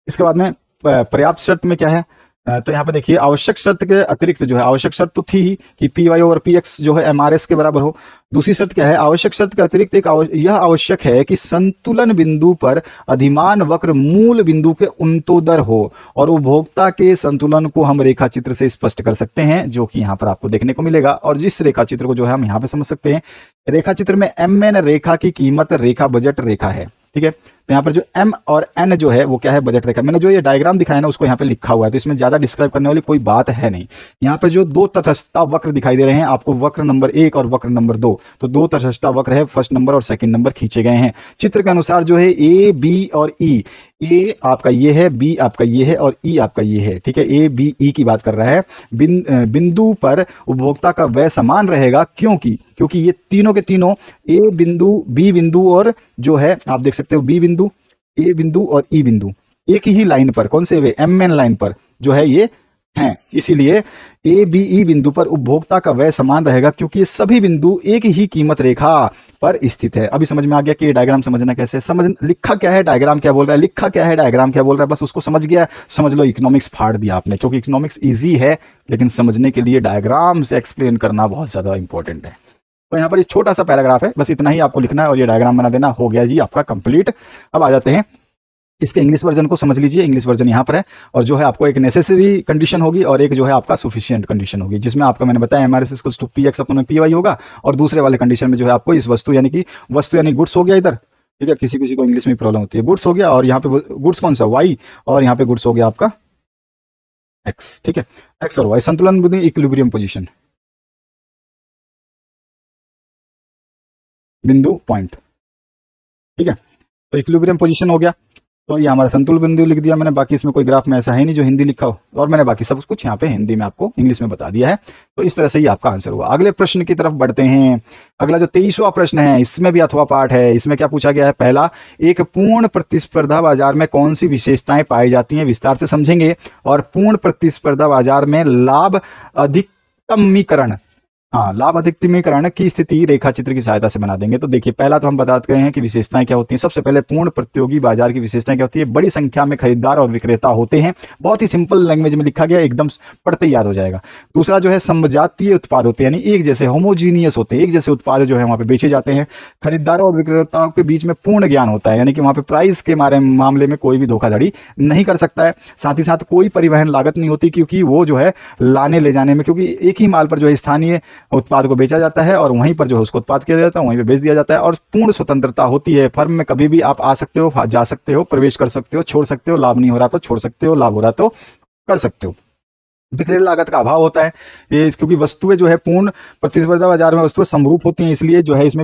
इसके बाद में पर्याप्त शर्त में क्या है तो यहाँ पे देखिए आवश्यक शर्त के अतिरिक्त जो है आवश्यक शर्त तो थी ही कि P Y over P X जो है एम आर एस के बराबर हो दूसरी शर्त क्या है आवश्यक शर्त के अतिरिक्त एक आव, यह आवश्यक है कि संतुलन बिंदु पर अधिमान वक्र मूल बिंदु के उन्तोदर हो और उपभोक्ता के संतुलन को हम रेखा चित्र से स्पष्ट कर सकते हैं जो कि यहाँ पर आपको देखने को मिलेगा और जिस रेखा चित्र को जो है हम यहाँ पे समझ सकते हैं रेखा चित्र में एम एन रेखा की कीमत रेखा बजट रेखा है ठीक है यहाँ पर जो एम और एन जो है वो क्या है बजट रेखा मैंने जो ये डायग्राम दिखाया ना उसको यहाँ पे लिखा हुआ है तो इसमें ज़्यादा डिस्क्राइब करने वाली कोई बात है नहीं यहाँ पर जो दो तटस्थता वक्र दिखाई दे रहे हैं आपको वक्र नंबर एक और वक्र नंबर दो तो दो तटस्थता वक्र है फर्स्ट नंबर और सेकेंड नंबर खींचे गए हैं चित्र के अनुसार जो है ए बी और ई e, ए आपका ये है बी आपका ये है और ई e आपका ये है ठीक है ए बी ई की बात कर रहा है बिन, बिंदु पर उपभोक्ता का व्यय समान रहेगा क्योंकि क्योंकि ये तीनों के तीनों ए बिंदु बी बिंदु और जो है आप देख सकते हो बी बिंदु ए बिंदु और ई e बिंदु एक ही लाइन पर कौन से वे एम एन लाइन पर जो है ये हैं इसीलिए ए बी ई बिंदु पर उपभोक्ता का व्यय समान रहेगा क्योंकि ये सभी बिंदु एक ही कीमत रेखा पर स्थित है अभी समझ में आ गया कि ये डायग्राम समझना कैसे समझ लिखा क्या है डायग्राम क्या बोल रहा है लिखा क्या है डायग्राम क्या बोल रहा है बस उसको समझ गया समझ लो इकोनॉमिक्स फाड़ दिया आपने क्योंकि इकोनॉमिक्स ईजी है लेकिन समझने के लिए डायग्राम से एक्सप्लेन करना बहुत ज़्यादा इंपॉर्टेंट है तो यहाँ पर छोटा सा पैराग्राफ है बस इतना ही आपको लिखना है और ये डायग्राम बना देना हो गया जी आपका कंप्लीट अब आ जाते हैं इसके इंग्लिश वर्जन को समझ लीजिए इंग्लिश वर्जन यहाँ पर है और जो है आपको एक नेसेसरी कंडीशन होगी और एक जो है आपका सुफिशियंट कंडीशन होगी जिसमें आपका मैंने बताया MRS to P X upon P Y होगा और दूसरे वाले कंडीशन में जो है आपको इस वस्तु यानी कि वस्तु यानी गुड्स हो गया इधर ठीक है किसी किसी को इंग्लिश में प्रॉब्लम होती है गुड्स हो गया और यहाँ पे गुड्स कौन सा वाई और यहाँ पे गुड्स हो गया आपका एक्स ठीक है एक्स और वाई संतुलन बुद्धि इक्विलिब्रियम पोजिशन बिंदु पॉइंट ठीक है तो इक्विलिब्रियम पोजिशन हो गया तो ये हमारा संतुल बिंदु लिख दिया मैंने बाकी इसमें कोई ग्राफ में ऐसा है नहीं जो हिंदी लिखा हो और मैंने बाकी सब कुछ यहाँ पे हिंदी में आपको इंग्लिश में बता दिया है तो इस तरह से ही आपका आंसर हुआ अगले प्रश्न की तरफ बढ़ते हैं अगला जो तेईसवा प्रश्न है इसमें भी अथवा पाठ है इसमें क्या पूछा गया है पहला एक पूर्ण प्रतिस्पर्धा बाजार में कौन सी विशेषताएं पाई जाती हैं विस्तार से समझेंगे और पूर्ण प्रतिस्पर्धा बाजार में लाभ अधिकमीकरण हाँ लाभ अधिकतमीकरण की स्थिति रेखा चित्र की सहायता से बना देंगे तो देखिए पहला तो हम बता हैं कि विशेषताएं क्या होती हैं सबसे पहले पूर्ण प्रतियोगी बाजार की विशेषताएं क्या होती है बड़ी संख्या में खरीदार और विक्रेता होते हैं बहुत ही सिंपल लैंग्वेज में लिखा गया एकदम पढ़ते याद हो जाएगा दूसरा जो है समजातीय उत्पाद होते हैं यानी एक जैसे होमोजीनियस होते हैं एक जैसे उत्पाद जो है वहाँ पे बेचे जाते हैं खरीदारों और विक्रेताओं के बीच में पूर्ण ज्ञान होता है यानी कि वहां पर प्राइस के मामले में कोई भी धोखाधड़ी नहीं कर सकता है साथ ही साथ कोई परिवहन लागत नहीं होती क्योंकि वो जो है लाने ले जाने में क्योंकि एक ही माल पर जो है स्थानीय उत्पाद को बेचा जाता है और वहीं पर जो है उसको उत्पाद किया जाता है वहीं पर बेच दिया जाता है और पूर्ण स्वतंत्रता होती है फर्म में कभी भी आप आ सकते हो जा सकते हो प्रवेश कर सकते हो छोड़ सकते हो लाभ नहीं हो रहा तो छोड़ सकते हो लाभ हो रहा तो कर सकते हो बिक्री लागत का अभाव होता है ये क्योंकि वस्तुएं जो है पूर्ण प्रतिस्पर्धा बाजार में वस्तुएं समरूप होती हैं इसलिए जो है इसमें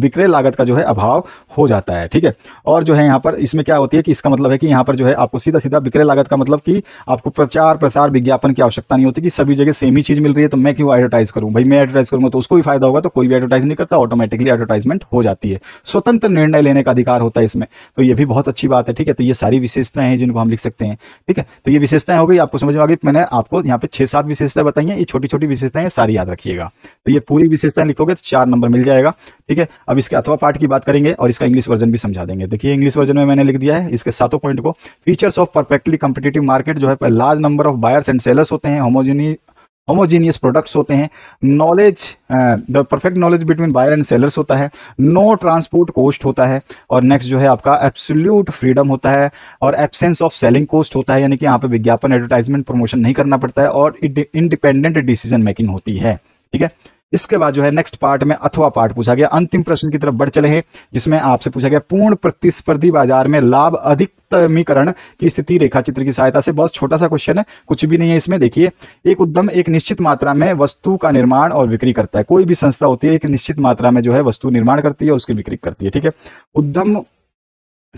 विक्रय लागत का जो है अभाव हो जाता है ठीक है और जो है यहाँ पर इसमें क्या होती है कि इसका मतलब है कि यहाँ पर जो है आपको सीधा सीधा विक्रय लागत का मतलब कि आपको प्रचार प्रसार विज्ञापन की आवश्यकता नहीं होती कि सभी जगह सेम ही चीज़ मिल रही है तो मैं क्यों एडवर्टाइज करूँ भाई मैं एडवर्टाइज करूँगा तो उसको भी फायदा होगा तो कोई भी एडवर्टाइज नहीं करता ऑटोमेटिकली एडवर्टाइजमेंट हो जाती है स्वतंत्र निर्णय लेने का अधिकार होता है इसमें तो ये भी बहुत अच्छी बात है ठीक है तो ये सारी विशेषताएं हैं जिनको हम लिख सकते हैं ठीक है तो ये विशेषताएं हो गई आपको समझ में आ गई मैंने आपको यहाँ पे छह सात विशेषताएं बताई है ये छोटी छोटी विशेषताएं सारी याद रखिएगा तो ये पूरी विशेषताएं लिखोगे तो चार नंबर मिल जाएगा ठीक है अब इसके अथवा पार्ट की बात करेंगे और इसका इंग्लिश वर्जन भी समझा देंगे देखिए इंग्लिश वर्जन में मैंने लिख दिया है इसके सातों पॉइंट को features of perfectly competitive market जो है large number of buyers and sellers होते हैं होमोजनी होमोजीनियस प्रोडक्ट्स होते हैं knowledge the perfect knowledge between buyer and sellers होता है नो ट्रांसपोर्ट कॉस्ट होता है और नेक्स्ट जो है आपका एब्सोल्यूट फ्रीडम होता है और एब्सेंस ऑफ सेलिंग कॉस्ट होता है यानी कि यहाँ पे विज्ञापन एडवर्टाइजमेंट प्रमोशन नहीं करना पड़ता है और इंडिपेंडेंट डिसीजन मेकिंग होती है ठीक है इसके बाद जो है नेक्स्ट पार्ट में अथवा पार्ट पूछा गया अंतिम प्रश्न की तरफ बढ़ चले हैं जिसमें आपसे पूछा गया पूर्ण प्रतिस्पर्धी बाजार में लाभ अधिकतमीकरण की स्थिति रेखा चित्र की सहायता से बहुत छोटा सा क्वेश्चन है कुछ भी नहीं है इसमें देखिए एक उद्यम एक निश्चित मात्रा में वस्तु का निर्माण और बिक्री करता है कोई भी संस्था होती है एक निश्चित मात्रा में जो है वस्तु निर्माण करती है उसकी बिक्री करती है ठीक है उद्यम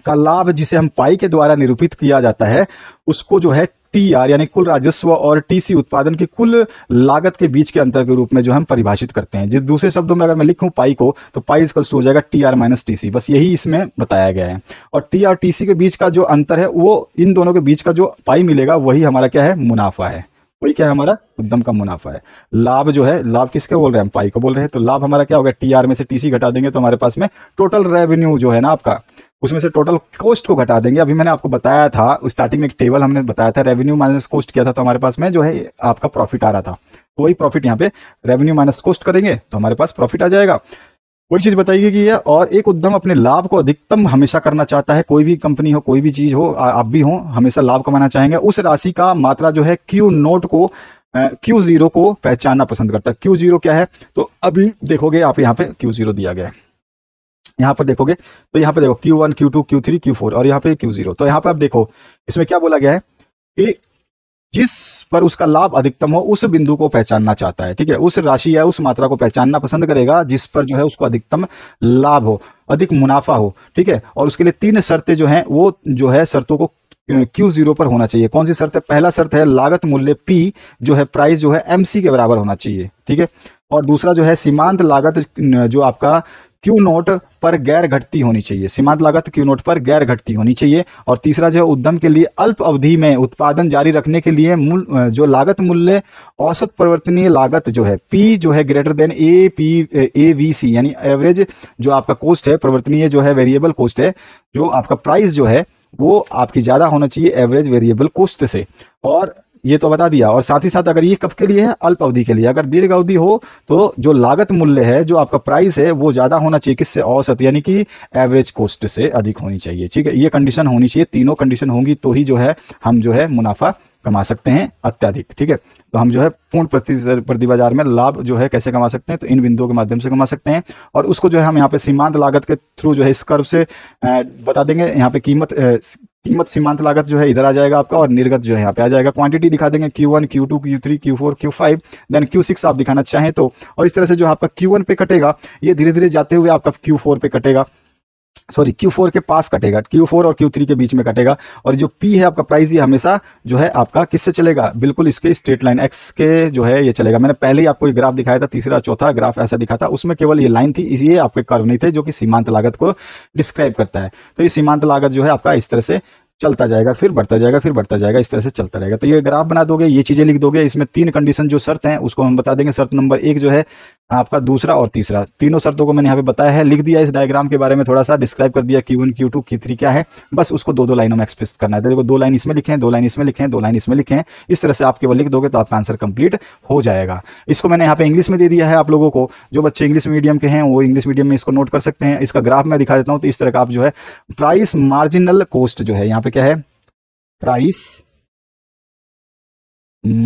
का लाभ जिसे हम पाई के द्वारा निरूपित किया जाता है उसको जो है टी आर यानी कुल राजस्व और टीसी उत्पादन की कुल लागत के बीच के अंतर के रूप में जो हम परिभाषित करते हैं जिस दूसरे शब्दों में अगर मैं लिखूं पाई को तो पाई इसका हो जाएगा T R minus T bus यही इसमें बताया गया है और टी टी टीसी के बीच का जो अंतर है वो इन दोनों के बीच का जो पाई मिलेगा वही हमारा क्या है मुनाफा है वही क्या है हमारा उद्यम का मुनाफा है लाभ जो है लाभ किसके बोल रहे हैं हम पाई को बोल रहे हैं तो लाभ हमारा क्या होगा टी आर में से टीसी घटा देंगे तो हमारे पास में टोटल रेवेन्यू जो है ना आपका उसमें से टोटल कॉस्ट को घटा देंगे अभी मैंने आपको बताया था स्टार्टिंग में एक टेबल हमने बताया था रेवेन्यू माइनस कॉस्ट किया था तो हमारे पास में जो है आपका प्रॉफिट आ रहा था वही प्रॉफिट यहाँ पे रेवेन्यू माइनस कॉस्ट करेंगे तो हमारे पास प्रॉफिट आ जाएगा कोई चीज बताइए कि यह और एक उद्यम अपने लाभ को अधिकतम हमेशा करना चाहता है कोई भी कंपनी हो कोई भी चीज हो आप भी हो हमेशा लाभ कमाना चाहेंगे उस राशि का मात्रा जो है क्यू नोट को क्यू जीरो को पहचानना पसंद करता है क्यू जीरो क्या है तो अभी देखोगे आप यहाँ पे क्यू जीरो दिया गया है यहाँ पर देखोगे तो यहाँ पे देखो Q one Q two Q three Q four और यहाँ पे क्यू जीरो तो यहाँ पे आप देखो इसमें क्या बोला गया है कि जिस पर उसका लाभ अधिकतम हो उस बिंदु को पहचानना चाहता है ठीक है उस राशि या उस मात्रा को पहचानना पसंद करेगा जिस पर जो है उसको अधिकतम लाभ हो अधिक मुनाफा हो ठीक है और उसके लिए तीन शर्तें जो हैं वो जो है शर्तों को क्यू जीरो पर होना चाहिए कौन सी शर्त है पहला शर्त है लागत मूल्य पी जो है प्राइस जो है एमसी के बराबर होना चाहिए ठीक है और दूसरा जो है सीमांत लागत जो आपका क्यू नोट पर गैर घटती होनी चाहिए सीमांत लागत क्यू नोट पर गैर घटती होनी चाहिए और तीसरा जो है उद्यम के लिए अल्प अवधि में उत्पादन जारी रखने के लिए मूल जो लागत मूल्य औसत परिवर्तनीय लागत जो है पी जो है greater than A P A V C यानी एवरेज जो आपका कोस्ट है परिवर्तनीय जो है वेरिएबल कोस्ट है जो आपका प्राइस जो है वो आपकी ज़्यादा होना चाहिए एवरेज वेरिएबल कोस्ट से और ये तो बता दिया और साथ ही साथ अगर ये कब के लिए है अल्प अवधि के लिए अगर दीर्घ अवधि हो तो जो लागत मूल्य है जो आपका प्राइस है वो ज़्यादा होना चाहिए किससे औसत यानी कि एवरेज कॉस्ट से अधिक होनी चाहिए ठीक है ये कंडीशन होनी चाहिए तीनों कंडीशन होंगी तो ही जो है हम जो है मुनाफा कमा सकते हैं अत्याधिक ठीक है तो हम जो है पूर्ण प्रति बाजार में लाभ जो है कैसे कमा सकते हैं तो इन बिंदुओं के माध्यम से कमा सकते हैं और उसको जो है हम यहाँ पे सीमांत लागत के थ्रू जो है इस कर्व से बता देंगे यहाँ पे कीमत कीमत सीमांत लागत जो है इधर आ जाएगा आपका और निर्गत जो है यहाँ पे आ जाएगा क्वांटिटी दिखा देंगे Q1, Q2, Q3, Q4, Q5, then Q6 आप दिखाना चाहें तो और इस तरह से जो आपका Q1 पे कटेगा ये धीरे धीरे जाते हुए आपका Q4 पे कटेगा सॉरी Q4 के पास कटेगा Q4 और Q3 के बीच में कटेगा और जो P है आपका प्राइस ये हमेशा जो है आपका किससे चलेगा बिल्कुल इसके स्ट्रेट लाइन X के जो है ये चलेगा मैंने पहले ही आपको ये ग्राफ दिखाया था तीसरा चौथा ग्राफ ऐसा दिखा था उसमें केवल ये लाइन थी इसलिए आपके कर्व नहीं थे जो कि सीमांत लागत को डिस्क्राइब करता है तो ये सीमांत लागत जो है आपका इस तरह से चलता जाएगा फिर बढ़ता जाएगा फिर बढ़ता जाएगा इस तरह से चलता रहेगा तो ये ग्राफ बना दोगे ये चीज़ें लिख दोगे इसमें तीन कंडीशन जो शर्त हैं उसको हम बता देंगे शर्त नंबर एक जो है आपका दूसरा और तीसरा तीनों शर्तों को मैंने यहाँ पे बताया है लिख दिया इस डायग्राम के बारे में थोड़ा सा डिस्क्राइब कर दिया Q one Q two Q three क्या है बस उसको दो दो लाइनों में एक्सप्रेस करना है तो देखो दो लाइन इसमें लिखे हैं दो लाइन इसमें लिखे हैं दो लाइन इसमें लिखे हैं इस तरह से आप केवल लिख दोगे तो आपका आंसर कंप्लीट हो जाएगा इसको मैंने यहाँ पे इंग्लिश में दे दिया है आप लोगों को जो बच्चे इंग्लिश मीडियम के हैं वो इंग्लिश मीडियम में इसको नोट कर सकते हैं इसका ग्राफ मैं दिखा देता हूँ तो इस तरह का आप जो है प्राइस मार्जिनल कोस्ट जो है यहाँ पे क्या है प्राइस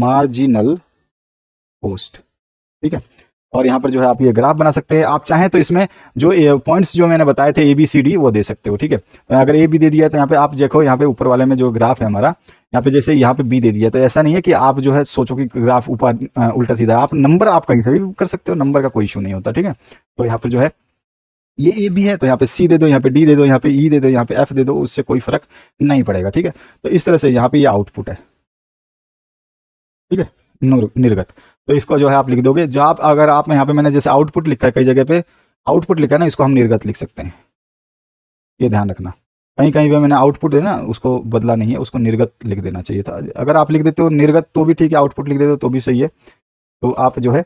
मार्जिनल कोस्ट ठीक है और यहाँ पर जो है आप ये ग्राफ बना सकते हैं आप चाहें तो इसमें जो पॉइंट्स जो मैंने बताए थे ए बी सी डी वो दे सकते हो ठीक है अगर ए बी दे दिया तो यहाँ पे आप देखो यहाँ पे ऊपर वाले में जो ग्राफ है हमारा यहाँ पे जैसे यहाँ पे बी दे दिया तो ऐसा नहीं है कि आप जो है सोचो कि ग्राफ ऊपर उल्टा सीधा आप नंबर आप कहीं से भी कर सकते हो नंबर का कोई इशू नहीं होता ठीक है तो यहाँ पर जो है ये ए बी है तो यहाँ पे सी दे दो यहाँ पे डी दे दो यहाँ पे ई e दे दो यहाँ पे एफ दे दो उससे कोई फर्क नहीं पड़ेगा ठीक है तो इस तरह से यहाँ पे ये आउटपुट है ठीक है निर्गत तो इसको जो है आप लिख दोगे जो आप अगर आप यहाँ पे मैंने जैसे आउटपुट लिखा है कई जगह पे आउटपुट लिखा है ना इसको हम निर्गत लिख सकते हैं ये ध्यान रखना कहीं कहीं पे मैंने आउटपुट है ना उसको बदला नहीं है उसको निर्गत लिख देना चाहिए था अगर आप लिख देते हो निर्गत तो भी ठीक है आउटपुट लिख देते हो तो भी सही है तो आप जो है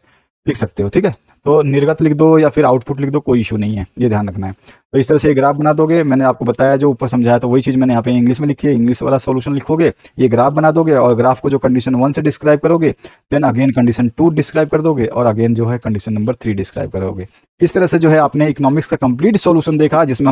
लिख सकते हो ठीक है तो निर्गत लिख दो या फिर आउटपुट लिख दो कोई इशू नहीं है ये ध्यान रखना है तो इस तरह से ग्राफ बना दोगे मैंने आपको बताया जो ऊपर समझाया तो वही चीज़ मैंने यहाँ पे इंग्लिश में लिखी है इंग्लिश वाला सोल्यूशन लिखोगे ये ग्राफ बना दोगे और ग्राफ को जो कंडीशन वन से डिस्क्राइब करोगे then again condition two describe कर दोगे और अगेन जो है कंडीशन नंबर थ्री डिस्क्राइब करोगे इस तरह से जो है आपने इकोनॉमिक्स का कंप्लीट सोल्यूशन देखा जिसमें